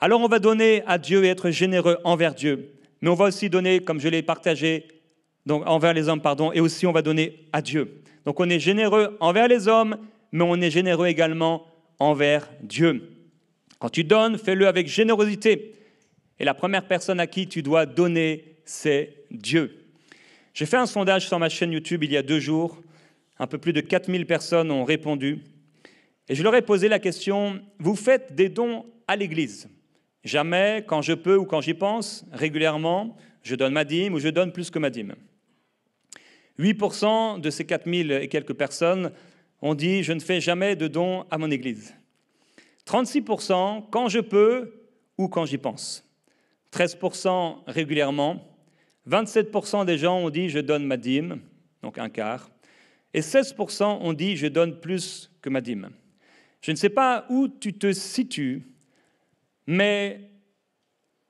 Alors on va donner à Dieu et être généreux envers Dieu, mais on va aussi donner, comme je l'ai partagé, donc envers les hommes, pardon, et aussi on va donner à Dieu. Donc on est généreux envers les hommes mais on est généreux également envers Dieu. Quand tu donnes, fais-le avec générosité. Et la première personne à qui tu dois donner, c'est Dieu. J'ai fait un sondage sur ma chaîne YouTube il y a deux jours. Un peu plus de 4000 personnes ont répondu. Et je leur ai posé la question, vous faites des dons à l'Église Jamais, quand je peux ou quand j'y pense, régulièrement, je donne ma dîme ou je donne plus que ma dîme. 8% de ces 4000 et quelques personnes on dit je ne fais jamais de dons à mon église. 36% quand je peux ou quand j'y pense. 13% régulièrement. 27% des gens ont dit je donne ma dîme, donc un quart. Et 16% ont dit je donne plus que ma dîme. Je ne sais pas où tu te situes, mais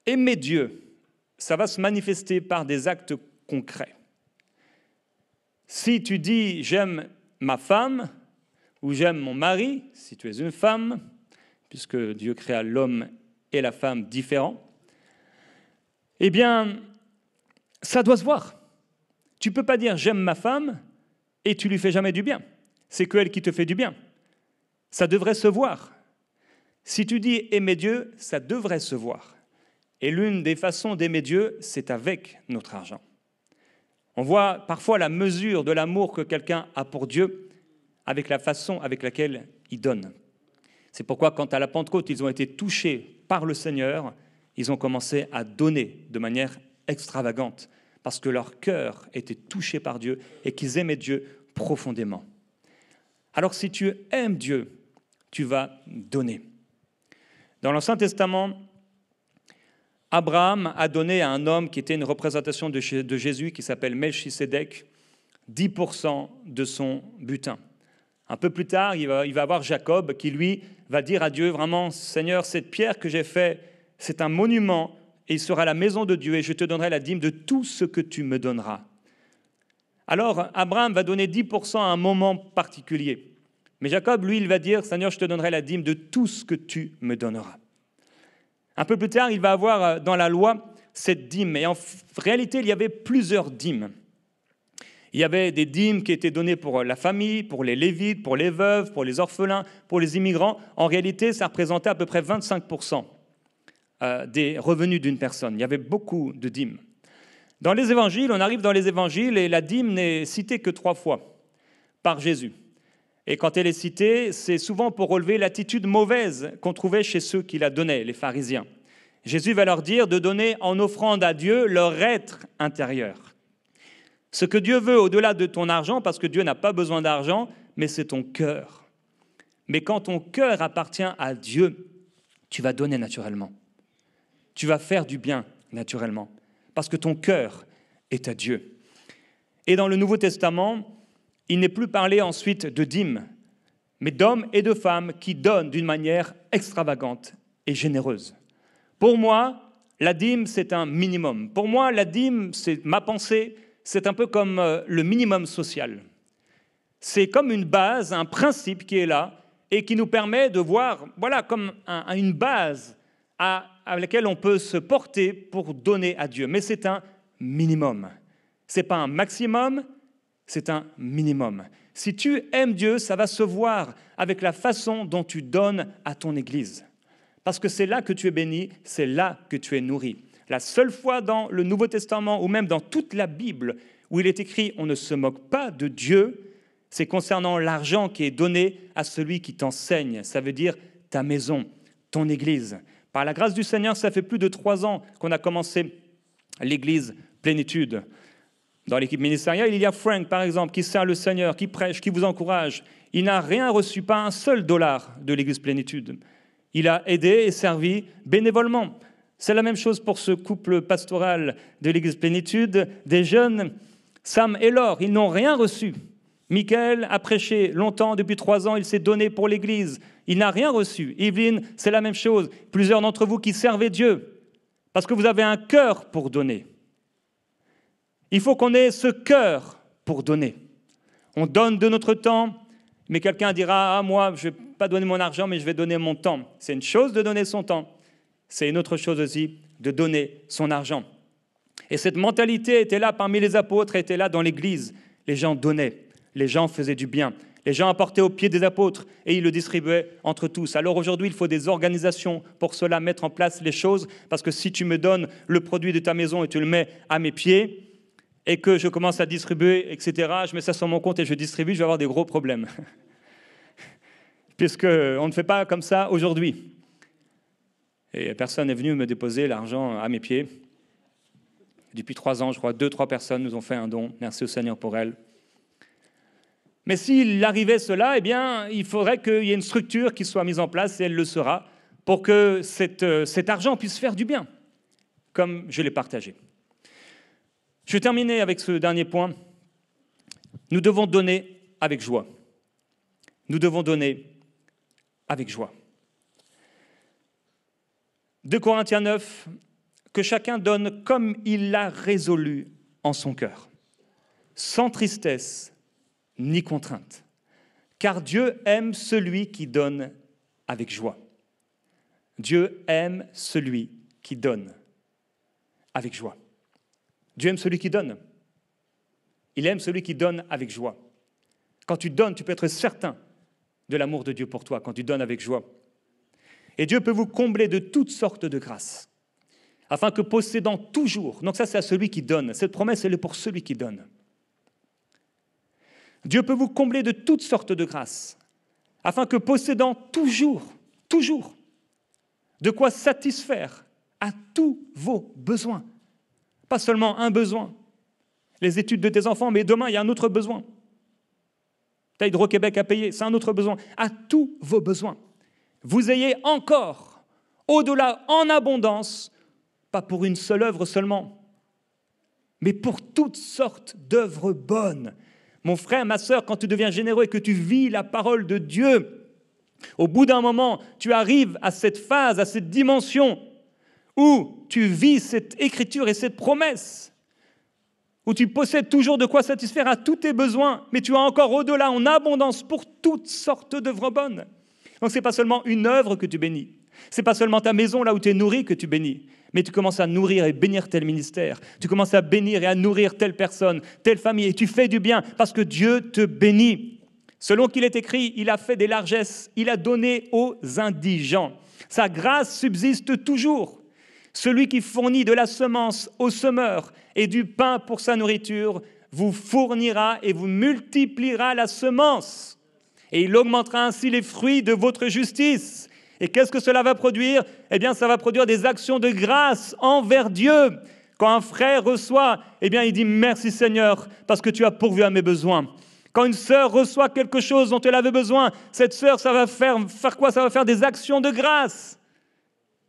aimer Dieu, ça va se manifester par des actes concrets. Si tu dis j'aime ma femme, ou j'aime mon mari, si tu es une femme, puisque Dieu créa l'homme et la femme différents, eh bien, ça doit se voir. Tu ne peux pas dire j'aime ma femme et tu lui fais jamais du bien. C'est qu'elle qui te fait du bien. Ça devrait se voir. Si tu dis aimer Dieu, ça devrait se voir. Et l'une des façons d'aimer Dieu, c'est avec notre argent. On voit parfois la mesure de l'amour que quelqu'un a pour Dieu avec la façon avec laquelle ils donnent. C'est pourquoi, quand à la Pentecôte, ils ont été touchés par le Seigneur, ils ont commencé à donner de manière extravagante, parce que leur cœur était touché par Dieu et qu'ils aimaient Dieu profondément. Alors si tu aimes Dieu, tu vas donner. Dans l'Ancien Testament, Abraham a donné à un homme qui était une représentation de Jésus, qui s'appelle Melchisedec, 10% de son butin. Un peu plus tard, il va, avoir Jacob qui, lui, va dire à Dieu, vraiment, Seigneur, cette pierre que j'ai faite, c'est un monument, et il sera la maison de Dieu, et je te donnerai la dîme de tout ce que tu me donneras. Alors, Abraham va donner 10% à un moment particulier. Mais Jacob, lui, il va dire, Seigneur, je te donnerai la dîme de tout ce que tu me donneras. Un peu plus tard, il va avoir euh, dans la loi cette dîme. Et en réalité, il y avait plusieurs dîmes. Il y avait des dîmes qui étaient données pour euh, la famille, pour les lévites, pour les veuves, pour les orphelins, pour les immigrants. En réalité, ça représentait à peu près 25% euh, des revenus d'une personne. Il y avait beaucoup de dîmes. Dans les évangiles, on arrive dans les évangiles et la dîme n'est citée que trois fois par Jésus. Et quand elle est citée, c'est souvent pour relever l'attitude mauvaise qu'on trouvait chez ceux qui la donnaient, les pharisiens. Jésus va leur dire de donner en offrande à Dieu leur être intérieur. Ce que Dieu veut au-delà de ton argent, parce que Dieu n'a pas besoin d'argent, mais c'est ton cœur. Mais quand ton cœur appartient à Dieu, tu vas donner naturellement. Tu vas faire du bien naturellement, parce que ton cœur est à Dieu. Et dans le Nouveau Testament, il n'est plus parlé ensuite de dîmes, mais d'hommes et de femmes qui donnent d'une manière extravagante et généreuse. Pour moi, la dîme, c'est un minimum. Pour moi, la dîme, c'est ma pensée, c'est un peu comme euh, le minimum social. C'est comme une base, un principe qui est là et qui nous permet de voir, voilà, comme une base à, à, laquelle on peut se porter pour donner à Dieu. Mais c'est un minimum. Ce n'est pas un maximum, c'est un minimum. Si tu aimes Dieu, ça va se voir avec la façon dont tu donnes à ton Église. Parce que c'est là que tu es béni, c'est là que tu es nourri. La seule fois dans le Nouveau Testament ou même dans toute la Bible où il est écrit on ne se moque pas de Dieu, c'est concernant l'argent qui est donné à celui qui t'enseigne. Ça veut dire ta maison, ton église. Par la grâce du Seigneur, ça fait plus de trois ans qu'on a commencé l'église plénitude. Dans l'équipe ministérielle, il y a Frank, par exemple, qui sert le Seigneur, qui prêche, qui vous encourage. Il n'a rien reçu, pas un seul dollar de l'église plénitude. Il a aidé et servi bénévolement. C'est la même chose pour ce couple pastoral de l'Église Plénitude, des jeunes, Sam et Laure, ils n'ont rien reçu. Michael a prêché longtemps, depuis trois ans, il s'est donné pour l'Église. Il n'a rien reçu. Yveline, c'est la même chose. Plusieurs d'entre vous qui servez Dieu, parce que vous avez un cœur pour donner. Il faut qu'on ait ce cœur pour donner. On donne de notre temps, mais quelqu'un dira, ah moi, je ne vais pas donner mon argent, mais je vais donner mon temps. C'est une chose de donner son temps c'est une autre chose aussi de donner son argent. Et cette mentalité était là parmi les apôtres, était là dans l'Église. Les gens donnaient, les gens faisaient du bien, les gens apportaient aux pieds des apôtres et ils le distribuaient entre tous. Alors aujourd'hui, il faut des organisations pour cela, mettre en place les choses, parce que si tu me donnes le produit de ta maison et tu le mets à mes pieds, et que je commence à distribuer, etc., je mets ça sur mon compte et je distribue, je vais avoir des gros problèmes. [LAUGHS] Puisqu'on ne fait pas comme ça aujourd'hui. Et personne n'est venu me déposer l'argent à mes pieds. Depuis trois ans, je crois, deux, trois personnes nous ont fait un don. Merci au Seigneur pour elles. Mais s'il arrivait cela, eh bien, il faudrait qu'il y ait une structure qui soit mise en place, et elle le sera, pour que cette, euh, cet argent puisse faire du bien, comme je l'ai partagé. Je vais terminer avec ce dernier point. Nous devons donner avec joie. Nous devons donner avec joie. 2 Corinthiens 9, que chacun donne comme il l'a résolu en son cœur, sans tristesse ni contrainte, car Dieu aime celui qui donne avec joie. Dieu aime celui qui donne avec joie. Dieu aime celui qui donne. Il aime celui qui donne avec joie. Quand tu donnes, tu peux être certain de l'amour de Dieu pour toi, quand tu donnes avec joie. Et Dieu peut vous combler de toutes sortes de grâces, afin que possédant toujours, donc ça c'est à celui qui donne, cette promesse elle est pour celui qui donne. Dieu peut vous combler de toutes sortes de grâces, afin que possédant toujours, toujours, de quoi satisfaire à tous vos besoins. Pas seulement un besoin, les études de tes enfants, mais demain, il y a un autre besoin. T'as Hydro-Québec à payer, c'est un autre besoin. À tous vos besoins vous ayez encore, au-delà, en abondance, pas pour une seule œuvre seulement, mais pour toutes sortes d'œuvres bonnes. Mon frère, ma sœur, quand tu deviens généreux et que tu vis la parole de Dieu, au bout d'un moment, tu arrives à cette phase, à cette dimension où tu vis cette écriture et cette promesse, où tu possèdes toujours de quoi satisfaire à tous tes besoins, mais tu as encore au-delà en abondance pour toutes sortes d'œuvres bonnes. Donc ce n'est pas seulement une œuvre que tu bénis, ce n'est pas seulement ta maison là où tu es nourri que tu bénis, mais tu commences à nourrir et bénir tel ministère, tu commences à bénir et à nourrir telle personne, telle famille, et tu fais du bien parce que Dieu te bénit. Selon qu'il est écrit, il a fait des largesses, il a donné aux indigents. Sa grâce subsiste toujours. Celui qui fournit de la semence au semeur et du pain pour sa nourriture vous fournira et vous multipliera la semence et il augmentera ainsi les fruits de votre justice. Et qu'est-ce que cela va produire Eh bien, ça va produire des actions de grâce envers Dieu. Quand un frère reçoit, eh bien, il dit merci Seigneur parce que tu as pourvu à mes besoins. Quand une sœur reçoit quelque chose dont elle avait besoin, cette sœur, ça va faire, faire quoi Ça va faire des actions de grâce.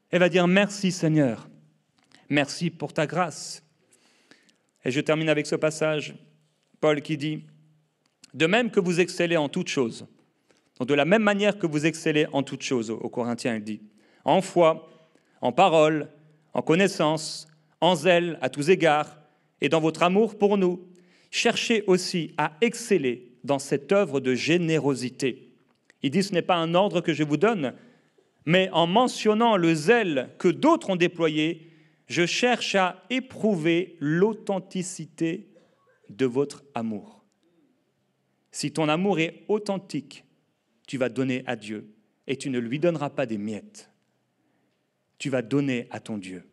Elle va dire merci Seigneur, merci pour ta grâce. Et je termine avec ce passage, Paul qui dit, De même que vous excellez en toutes choses, donc de la même manière que vous excellez en toutes choses, au Corinthiens il dit, en foi, en parole, en connaissance, en zèle à tous égards, et dans votre amour pour nous, cherchez aussi à exceller dans cette œuvre de générosité. Il dit, ce n'est pas un ordre que je vous donne, mais en mentionnant le zèle que d'autres ont déployé, je cherche à éprouver l'authenticité de votre amour. Si ton amour est authentique, tu vas donner à Dieu et tu ne lui donneras pas des miettes. Tu vas donner à ton Dieu.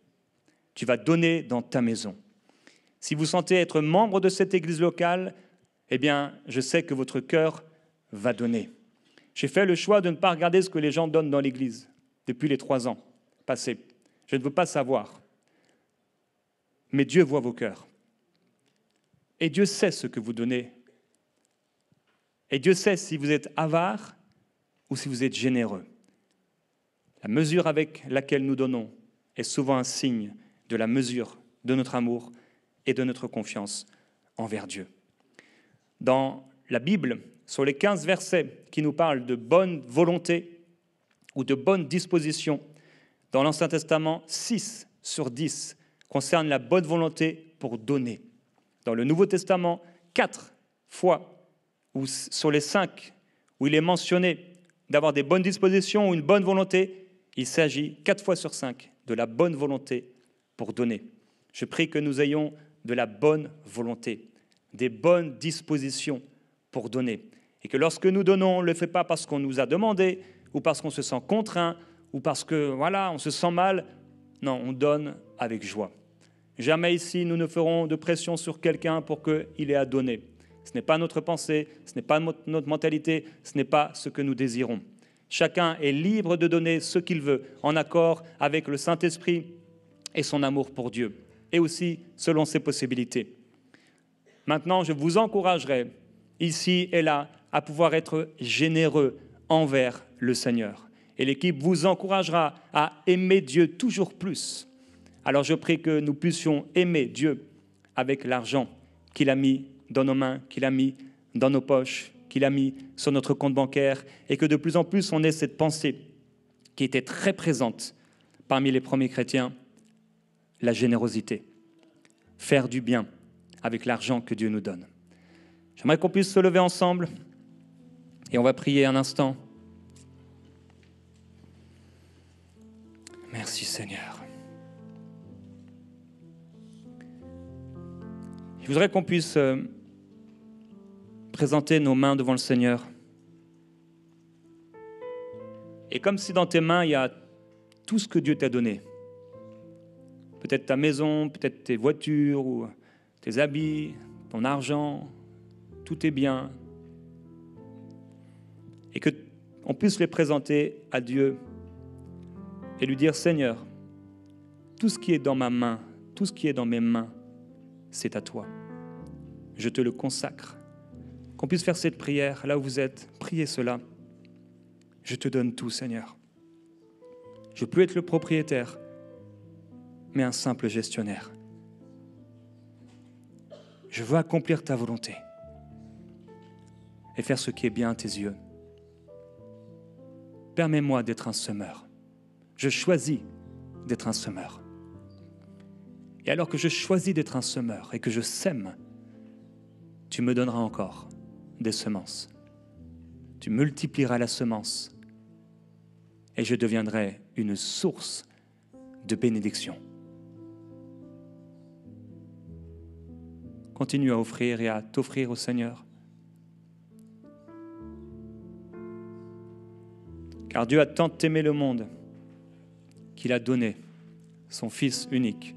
Tu vas donner dans ta maison. Si vous sentez être membre de cette église locale, eh bien, je sais que votre cœur va donner. J'ai fait le choix de ne pas regarder ce que les gens donnent dans l'église depuis les trois ans passés. Je ne veux pas savoir. Mais Dieu voit vos cœurs. Et Dieu sait ce que vous donnez. Et Dieu sait si vous êtes avare ou si vous êtes généreux. La mesure avec laquelle nous donnons est souvent un signe de la mesure de notre amour et de notre confiance envers Dieu. Dans la Bible, sur les 15 versets qui nous parlent de bonne volonté ou de bonne disposition, dans l'Ancien Testament, 6 sur 10 concernent la bonne volonté pour donner. Dans le Nouveau Testament, 4 fois ou sur les 5 où il est mentionné d'avoir des bonnes dispositions ou une bonne volonté. Il s'agit quatre fois sur cinq de la bonne volonté pour donner. Je prie que nous ayons de la bonne volonté, des bonnes dispositions pour donner. Et que lorsque nous donnons, on ne le fait pas parce qu'on nous a demandé ou parce qu'on se sent contraint ou parce que voilà, on se sent mal. Non, on donne avec joie. Jamais ici nous ne ferons de pression sur quelqu'un pour qu'il ait à donner. Ce n'est pas notre pensée, ce n'est pas notre mentalité, ce n'est pas ce que nous désirons. Chacun est libre de donner ce qu'il veut en accord avec le Saint-Esprit et son amour pour Dieu, et aussi selon ses possibilités. Maintenant, je vous encouragerai, ici et là, à pouvoir être généreux envers le Seigneur. Et l'équipe vous encouragera à aimer Dieu toujours plus. Alors je prie que nous puissions aimer Dieu avec l'argent qu'il a mis dans nos mains, qu'il a mis dans nos poches, qu'il a mis sur notre compte bancaire, et que de plus en plus on ait cette pensée qui était très présente parmi les premiers chrétiens, la générosité, faire du bien avec l'argent que Dieu nous donne. J'aimerais qu'on puisse se lever ensemble et on va prier un instant. Merci Seigneur. Je voudrais qu'on puisse... Euh, présenter nos mains devant le Seigneur. Et comme si dans tes mains, il y a tout ce que Dieu t'a donné. Peut-être ta maison, peut-être tes voitures, ou tes habits, ton argent, tout tes biens. Et que on puisse les présenter à Dieu et lui dire Seigneur, tout ce qui est dans ma main, tout ce qui est dans mes mains, c'est à toi. Je te le consacre qu'on puisse faire cette prière là où vous êtes. Priez cela. Je te donne tout, Seigneur. Je peux être le propriétaire, mais un simple gestionnaire. Je veux accomplir ta volonté et faire ce qui est bien à tes yeux. Permets-moi d'être un semeur. Je choisis d'être un semeur. Et alors que je choisis d'être un semeur et que je sème, tu me donneras encore des semences. Tu multiplieras la semence et je deviendrai une source de bénédiction. Continue à offrir et à t'offrir au Seigneur. Car Dieu a tant aimé le monde qu'il a donné son Fils unique,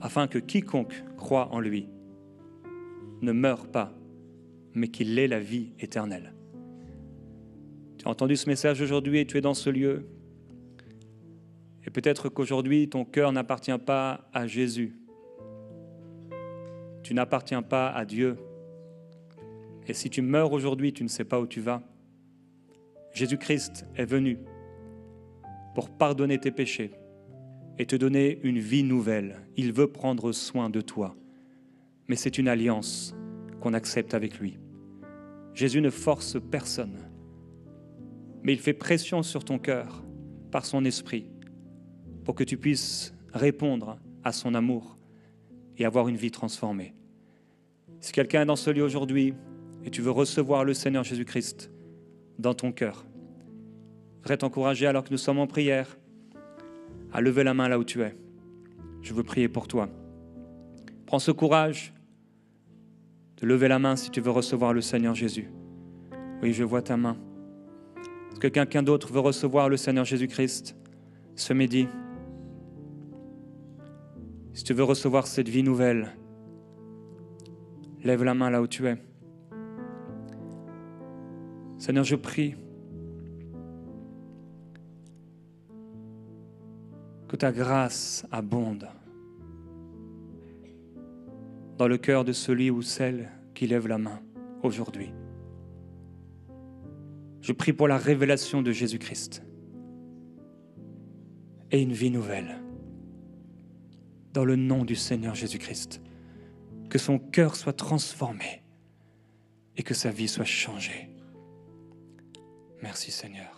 afin que quiconque croit en lui ne meure pas, mais qu'il est la vie éternelle. Tu as entendu ce message aujourd'hui et tu es dans ce lieu. Et peut-être qu'aujourd'hui, ton cœur n'appartient pas à Jésus. Tu n'appartiens pas à Dieu. Et si tu meurs aujourd'hui, tu ne sais pas où tu vas. Jésus-Christ est venu pour pardonner tes péchés et te donner une vie nouvelle. Il veut prendre soin de toi. Mais c'est une alliance qu'on accepte avec lui. Jésus ne force personne, mais il fait pression sur ton cœur par son esprit pour que tu puisses répondre à son amour et avoir une vie transformée. Si quelqu'un est dans ce lieu aujourd'hui et tu veux recevoir le Seigneur Jésus-Christ dans ton cœur, je voudrais t'encourager alors que nous sommes en prière à lever la main là où tu es. Je veux prier pour toi. Prends ce courage, de lever la main si tu veux recevoir le Seigneur Jésus. Oui, je vois ta main. Est-ce que quelqu'un d'autre veut recevoir le Seigneur Jésus-Christ ce midi Si tu veux recevoir cette vie nouvelle, lève la main là où tu es. Seigneur, je prie que ta grâce abonde dans le cœur de celui ou celle qui lève la main aujourd'hui. Je prie pour la révélation de Jésus-Christ et une vie nouvelle. Dans le nom du Seigneur Jésus-Christ, que son cœur soit transformé et que sa vie soit changée. Merci Seigneur.